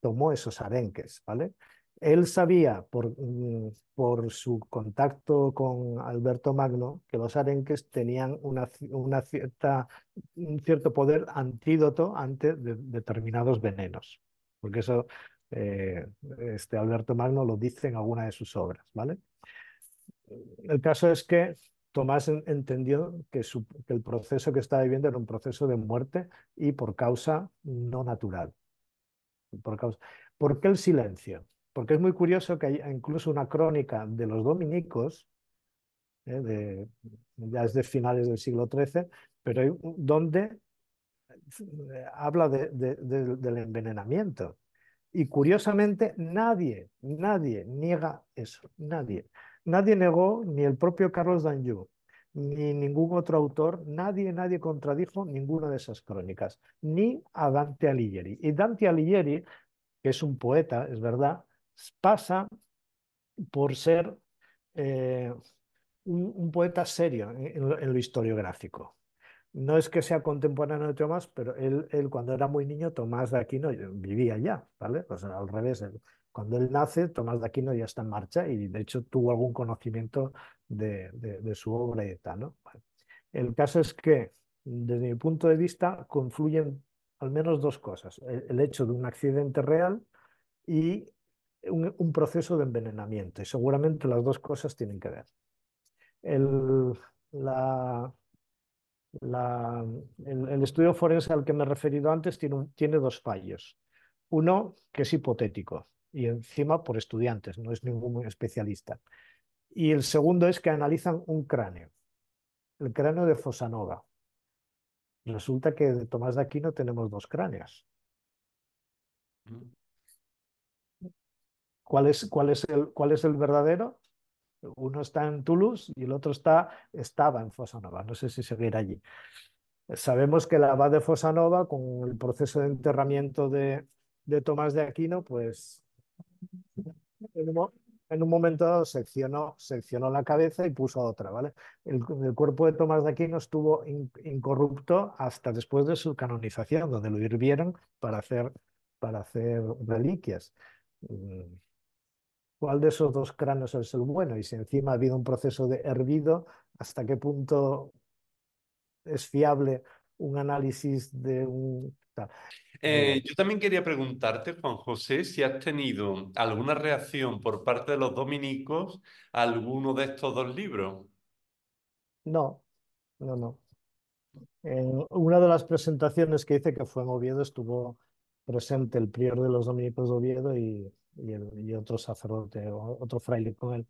B: tomó esos arenques, ¿vale? Él sabía por, mm, por, su contacto con Alberto Magno que los arenques tenían una, cierta, un cierto poder antídoto ante determinados venenos, porque eso eh, este Alberto Magno lo dice en alguna de sus obras, ¿vale? El caso es que Tomás entendió que, el proceso que estaba viviendo era un proceso de muerte y por causa no natural. Por, causa... qué el silencio? Porque es muy curioso que hay incluso una crónica de los dominicos, ¿eh? de, ya es de finales del siglo XIII, pero donde eh, habla del envenenamiento. Y curiosamente nadie, nadie niega eso, nadie nadie negó, ni el propio Carlos Danjou, ni ningún otro autor, nadie, nadie contradijo ninguna de esas crónicas, ni a Dante Alighieri. Y Dante Alighieri, que es un poeta, es verdad, pasa por ser eh, un, poeta serio en, lo, historiográfico. No es que sea contemporáneo de Tomás, pero él, cuando era muy niño, Tomás de Aquino eh, vivía ya, ¿vale? sea pues al revés, cuando él nace, Tomás de Aquino ya está en marcha y de hecho tuvo algún conocimiento de, su obra y tal. El caso es que, desde mi punto de vista, confluyen al menos dos cosas. El, hecho de un accidente real y un, proceso de envenenamiento. Y seguramente las dos cosas tienen que ver. El, estudio forense al que me he referido antes tiene, dos fallos. Uno que es hipotético y encima por estudiantes, no es ningún especialista. Y el segundo es que analizan un cráneo, el cráneo de Fosanova. Resulta que de Tomás de Aquino tenemos dos cráneos. Mm. ¿Cuál es, cuál es, el, cuál es el verdadero? Uno está en Toulouse y el otro está, estaba en Fosanova. No sé si seguirá allí. Sabemos que la va de Fosanova, con el proceso de enterramiento de, de Tomás de Aquino, pues en un, momento seccionó, seccionó, la cabeza y puso otra, ¿vale? El, cuerpo de Tomás de Aquino estuvo incorrupto hasta después de su canonización, donde lo hirvieron para hacer, para hacer reliquias. Mm, ¿Cuál de esos dos cráneos es el bueno? Y si encima ha habido un proceso de hervido, ¿hasta qué punto es fiable un análisis de un...
A: Eh, yo también quería preguntarte, Juan José, si has tenido alguna reacción por parte de los dominicos a alguno de estos dos libros.
B: No, no, no. una de las presentaciones que hice, que fue en Oviedo, estuvo presente el prior de los dominicos de Oviedo y, y otro sacerdote, otro fraile con él.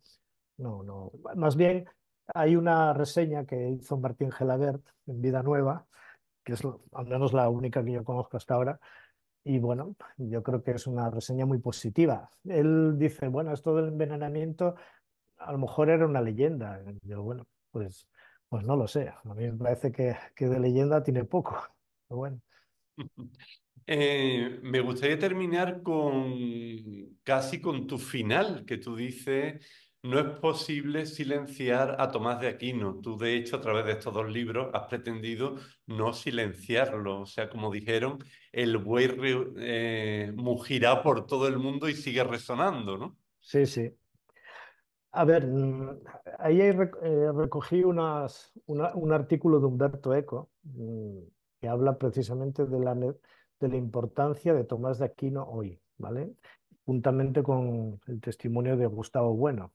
B: No, no. Más bien, hay una reseña que hizo Martín Gelabert en Vida Nueva, que es al menos la única que yo conozco hasta ahora. Y bueno, yo creo que es una reseña muy positiva. Él dice, bueno, esto del envenenamiento a lo mejor era una leyenda. Yo, bueno, pues, pues no lo sé. A mí me parece que, de leyenda tiene poco. bueno.
A: Eh, me gustaría terminar con casi con tu final, que tú dices no es posible silenciar a Tomás de Aquino. Tú, de hecho, a través de estos dos libros has pretendido no silenciarlo. O sea, como dijeron, el buey eh, mugirá por todo el mundo y sigue resonando, ¿no? Sí, sí.
B: A ver, mm, ahí eh, recogí un artículo de Humberto Eco mm, que habla precisamente de la, de la importancia de Tomás de Aquino hoy, ¿vale? Juntamente con el testimonio de Gustavo Bueno.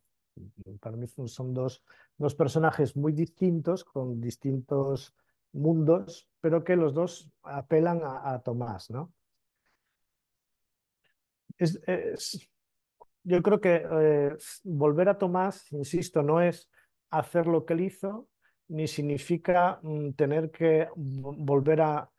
B: Para mí son dos, dos personajes muy distintos, con distintos mundos, pero que los dos apelan a, Tomás, yo creo que eh, volver a Tomás, insisto, no es hacer lo que él hizo, ni significa mm, tener que volver a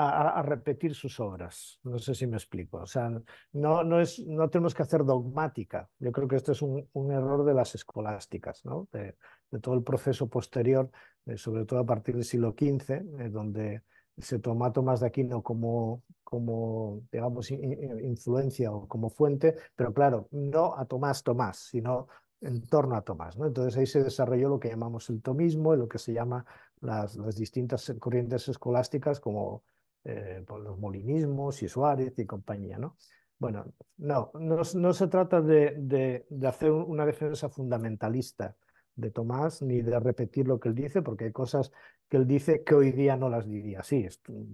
B: a, repetir sus obras. No sé si me explico. O sea, no, no, es, no tenemos que hacer dogmática. Yo creo que esto es un, un error de las escolásticas, ¿no? de, todo el proceso posterior, eh, sobre todo a partir del siglo XV, eh, donde se tomó a Tomás de Aquino como, como digamos, influencia o como fuente, pero claro, no a Tomás Tomás, sino en torno a Tomás. ¿no? Entonces ahí se desarrolló lo que llamamos el tomismo y lo que se llama las, las distintas corrientes escolásticas como eh, por los molinismos y Suárez y compañía, ¿no? Bueno, no, no, se trata de, hacer una defensa fundamentalista de Tomás ni de repetir lo que él dice, porque hay cosas que él dice que hoy día no las diría así.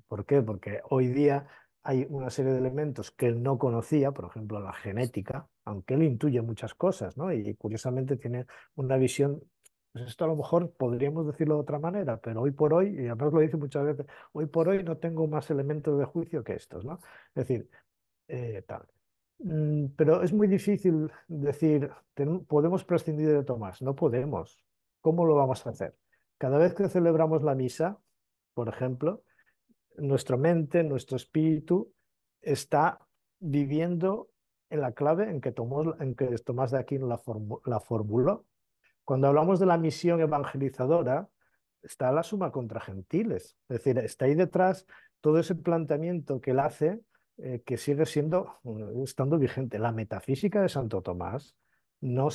B: ¿Por qué? Porque hoy día hay una serie de elementos que él no conocía, por ejemplo, la genética, aunque él intuye muchas cosas, ¿no? Y curiosamente tiene una visión pues esto a lo mejor podríamos decirlo de otra manera, pero hoy por hoy, y además lo dice muchas veces, hoy por hoy no tengo más elementos de juicio que estos, ¿no? Es decir, eh, tal. Mm, pero es muy difícil decir, podemos prescindir de Tomás, no podemos. ¿Cómo lo vamos a hacer? Cada vez que celebramos la misa, por ejemplo, nuestra mente, nuestro espíritu está viviendo en la clave en que Tomás, en que Tomás de Aquino la, formuló. Cuando hablamos de la misión evangelizadora, está la suma contra gentiles. Es decir, está ahí detrás todo ese planteamiento que él hace, eh, que sigue siendo, eh, estando vigente. La metafísica de Santo Tomás no,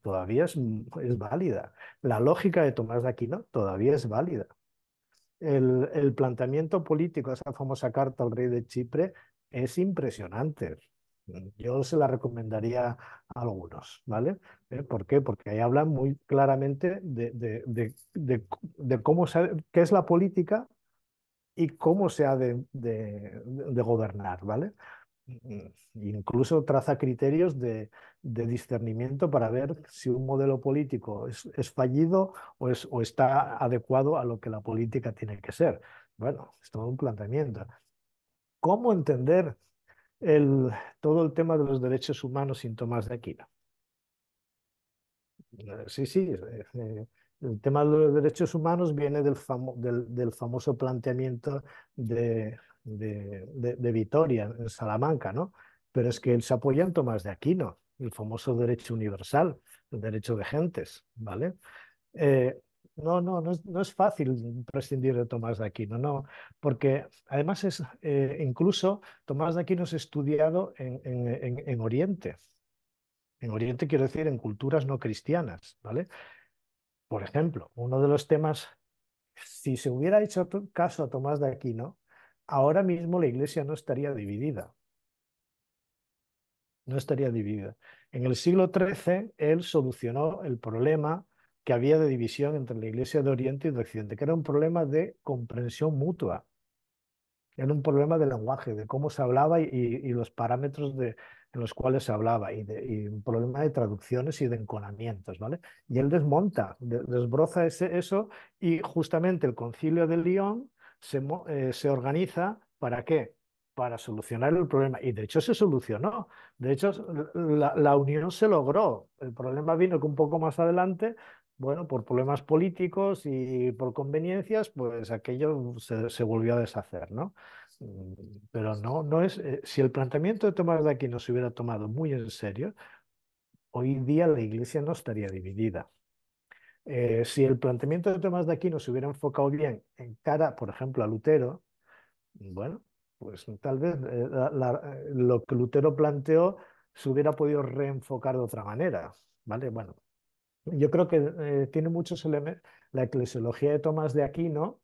B: todavía es, válida. La lógica de Tomás de Aquino todavía es válida. El, planteamiento político, de esa famosa carta al rey de Chipre, es impresionante. Yo se la recomendaría a algunos, ¿vale? ¿Eh? ¿Por qué? Porque ahí hablan muy claramente de, cómo qué es la política y cómo se ha de, gobernar, ¿vale? Mm, incluso traza criterios de, discernimiento para ver si un modelo político es, fallido o, o está adecuado a lo que la política tiene que ser. Bueno, es todo un planteamiento. ¿Cómo entender el, todo el tema de los derechos humanos sin Tomás de Aquino. Eh, sí, sí, eh, el tema de los derechos humanos viene del, famoso planteamiento de, Vitoria en Salamanca, ¿no? Pero es que él se apoya en Tomás de Aquino, el famoso derecho universal, el derecho de gentes, ¿vale? Eh, no, no, no es, fácil prescindir de Tomás de Aquino, no, porque además es eh, incluso Tomás de Aquino es estudiado en, en Oriente. En Oriente quiero decir en culturas no cristianas, ¿vale? Por ejemplo, uno de los temas, si se hubiera hecho caso a Tomás de Aquino, ahora mismo la iglesia no estaría dividida. No estaría dividida. En el siglo XIII, él solucionó el problema que había de división entre la Iglesia de Oriente y de Occidente, que era un problema de comprensión mutua, era un problema de lenguaje, de cómo se hablaba y, los parámetros de, en los cuales se hablaba, y, un problema de traducciones y de enconamientos, ¿vale? Y él desmonta, desbroza ese, eso, y justamente el concilio de Lyon se, eh, se organiza, ¿para qué? Para solucionar el problema. Y de hecho se solucionó. De hecho, la, la unión se logró. El problema vino que un poco más adelante bueno, por problemas políticos y por conveniencias, pues aquello se, volvió a deshacer, ¿no? Mm, pero no, no es, eh, si el planteamiento de Tomás de Aquino se hubiera tomado muy en serio, hoy día la iglesia no estaría dividida. Eh, si el planteamiento de Tomás de Aquino se hubiera enfocado bien en cara, por ejemplo, a Lutero, bueno, pues tal vez eh, lo que Lutero planteó se hubiera podido reenfocar de otra manera, ¿vale? Bueno, yo creo que eh, tiene muchos elementos. La eclesiología de Tomás de Aquino,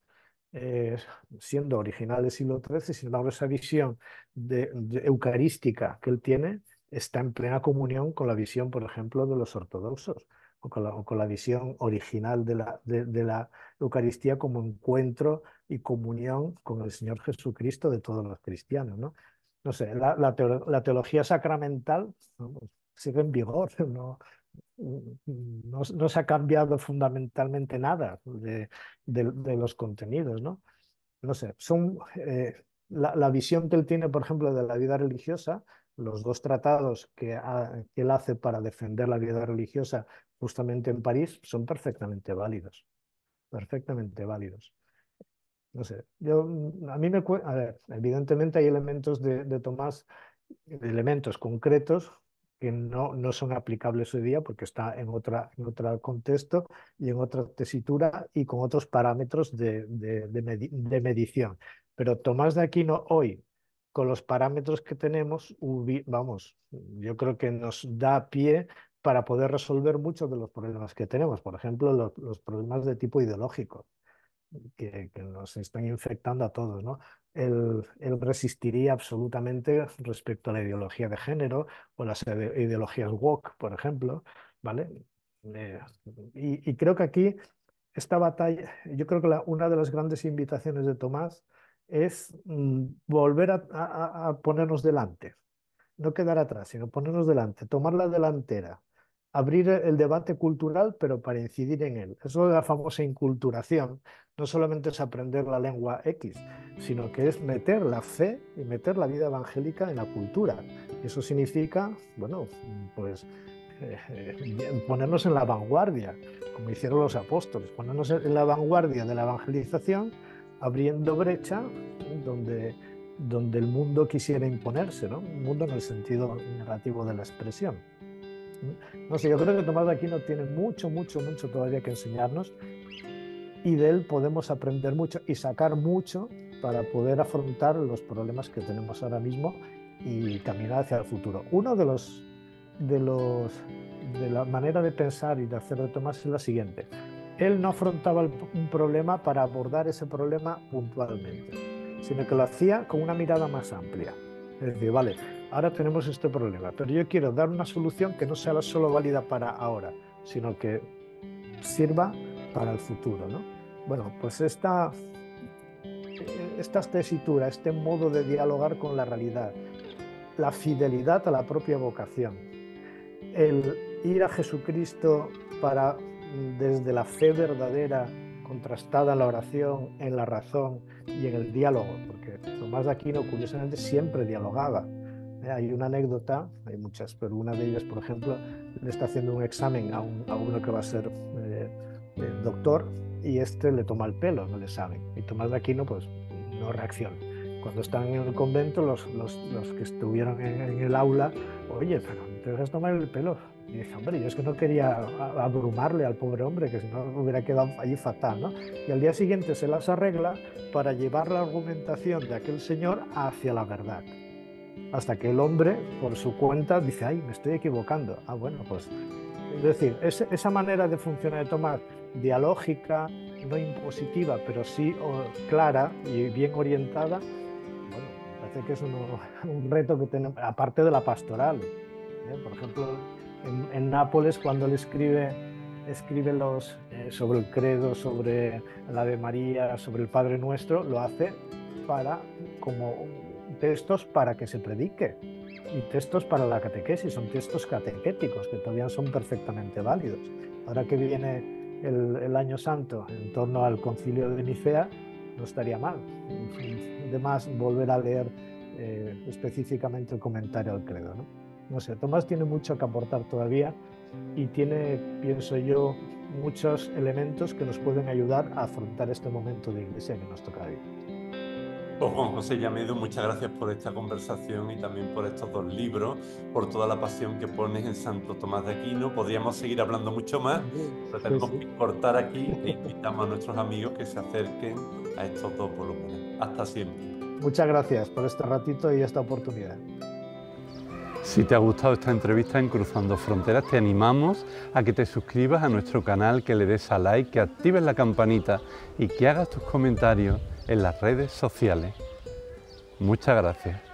B: eh, siendo original del siglo XIII, sin embargo, esa visión de, eucarística que él tiene está en plena comunión con la visión, por ejemplo, de los ortodoxos. O con, la, visión original de la, Eucaristía como encuentro y comunión con el Señor Jesucristo de todos los cristianos. No, no sé, la, teología sacramental sigue en vigor, ¿no? no, no se ha cambiado fundamentalmente nada de, los contenidos, ¿no? No sé, son, eh, la, visión que él tiene, por ejemplo, de la vida religiosa, los dos tratados que, él hace para defender la vida religiosa justamente en París, son perfectamente válidos, perfectamente válidos. No sé, yo, a mí me evidentemente hay elementos de, de Tomás, elementos concretos que no, no son aplicables hoy día porque está en, otra, en otro contexto y en otra tesitura y con otros parámetros de, medición. Pero Tomás de Aquino hoy, con los parámetros que tenemos, vamos, yo creo que nos da pie para poder resolver muchos de los problemas que tenemos, por ejemplo, los problemas de tipo ideológico que, nos están infectando a todos, Él, resistiría absolutamente respecto a la ideología de género o las ideologías woke, por ejemplo, ¿vale? Eh, y, creo que aquí esta batalla, yo creo que una de las grandes invitaciones de Tomás es mm, volver a ponernos delante, no quedar atrás, sino ponernos delante, tomar la delantera, abrir e-, el debate cultural, pero para incidir en él. Eso de la famosa inculturación no solamente es aprender la lengua X, sino que es meter la fe y meter la vida evangélica en la cultura. Eso significa, bueno, pues eh, eh, ponernos en la vanguardia, como hicieron los apóstoles, ponernos en la vanguardia de la evangelización, abriendo brecha donde, el mundo quisiera imponerse, Un mundo en el sentido negativo de la expresión. No sé, yo creo que Tomás de Aquino tiene mucho, mucho, mucho todavía que enseñarnos y de él podemos aprender mucho y sacar mucho para poder afrontar los problemas que tenemos ahora mismo y caminar hacia el futuro. Uno de los de los de la manera de pensar y de hacer de Tomás es la siguiente. Él no afrontaba un problema para abordar ese problema puntualmente, sino que lo hacía con una mirada más amplia. Es decir, vale, ahora tenemos este problema, pero yo quiero dar una solución que no sea solo válida para ahora, sino que sirva para el futuro. ¿no? Bueno, pues esta, esta tesitura, este modo de dialogar con la realidad, la fidelidad a la propia vocación, el ir a Jesucristo para desde la fe verdadera contrastada en la oración, en la razón y en el diálogo, porque Tomás de Aquino curiosamente siempre dialogaba. Eh, hay una anécdota, hay muchas, pero una de ellas, por ejemplo, le está haciendo un examen a, uno que va a ser eh, doctor y este le toma el pelo no le sabe. Y Tomás de Aquino, pues, no reacciona. Cuando están en el convento, los, que estuvieron en, el aula, oye, pero te dejas tomar el pelo. Y dice, hombre, yo es que no quería abrumarle al pobre hombre, que si no hubiera quedado allí fatal, ¿no? Y al día siguiente se las arregla para llevar la argumentación de aquel señor hacia la verdad hasta que el hombre, por su cuenta, dice, ay, me estoy equivocando. Ah, bueno, pues... Es decir, esa manera de funcionar de tomar dialógica, no impositiva, pero sí clara y bien orientada, bueno, parece que es un, reto que tenemos, aparte de la pastoral. ¿eh? Por ejemplo, en, Nápoles, cuando él escribe, escribe los, eh, sobre el credo, sobre la Ave María, sobre el Padre Nuestro, lo hace para como textos para que se predique y textos para la catequesis, son textos catequéticos que todavía son perfectamente válidos. Ahora que viene el, año santo en torno al concilio de Nicea, no estaría mal. Además, volver a leer eh, específicamente el comentario al credo. ¿no? no sé, Tomás tiene mucho que aportar todavía y tiene, pienso yo, muchos elementos que nos pueden ayudar a afrontar este momento de iglesia que nos toca vivir.
A: Pues Juan José Llamedo, muchas gracias por esta conversación y también por estos dos libros, por toda la pasión que pones en Santo Tomás de Aquino. Podríamos seguir hablando mucho más, pero tenemos que cortar aquí e invitamos a nuestros amigos que se acerquen a estos dos volúmenes. Hasta siempre.
B: Muchas gracias por este ratito y esta oportunidad.
A: Si te ha gustado esta entrevista en Cruzando Fronteras, te animamos a que te suscribas a nuestro canal, que le des a like, que actives la campanita y que hagas tus comentarios en las redes sociales. Muchas gracias.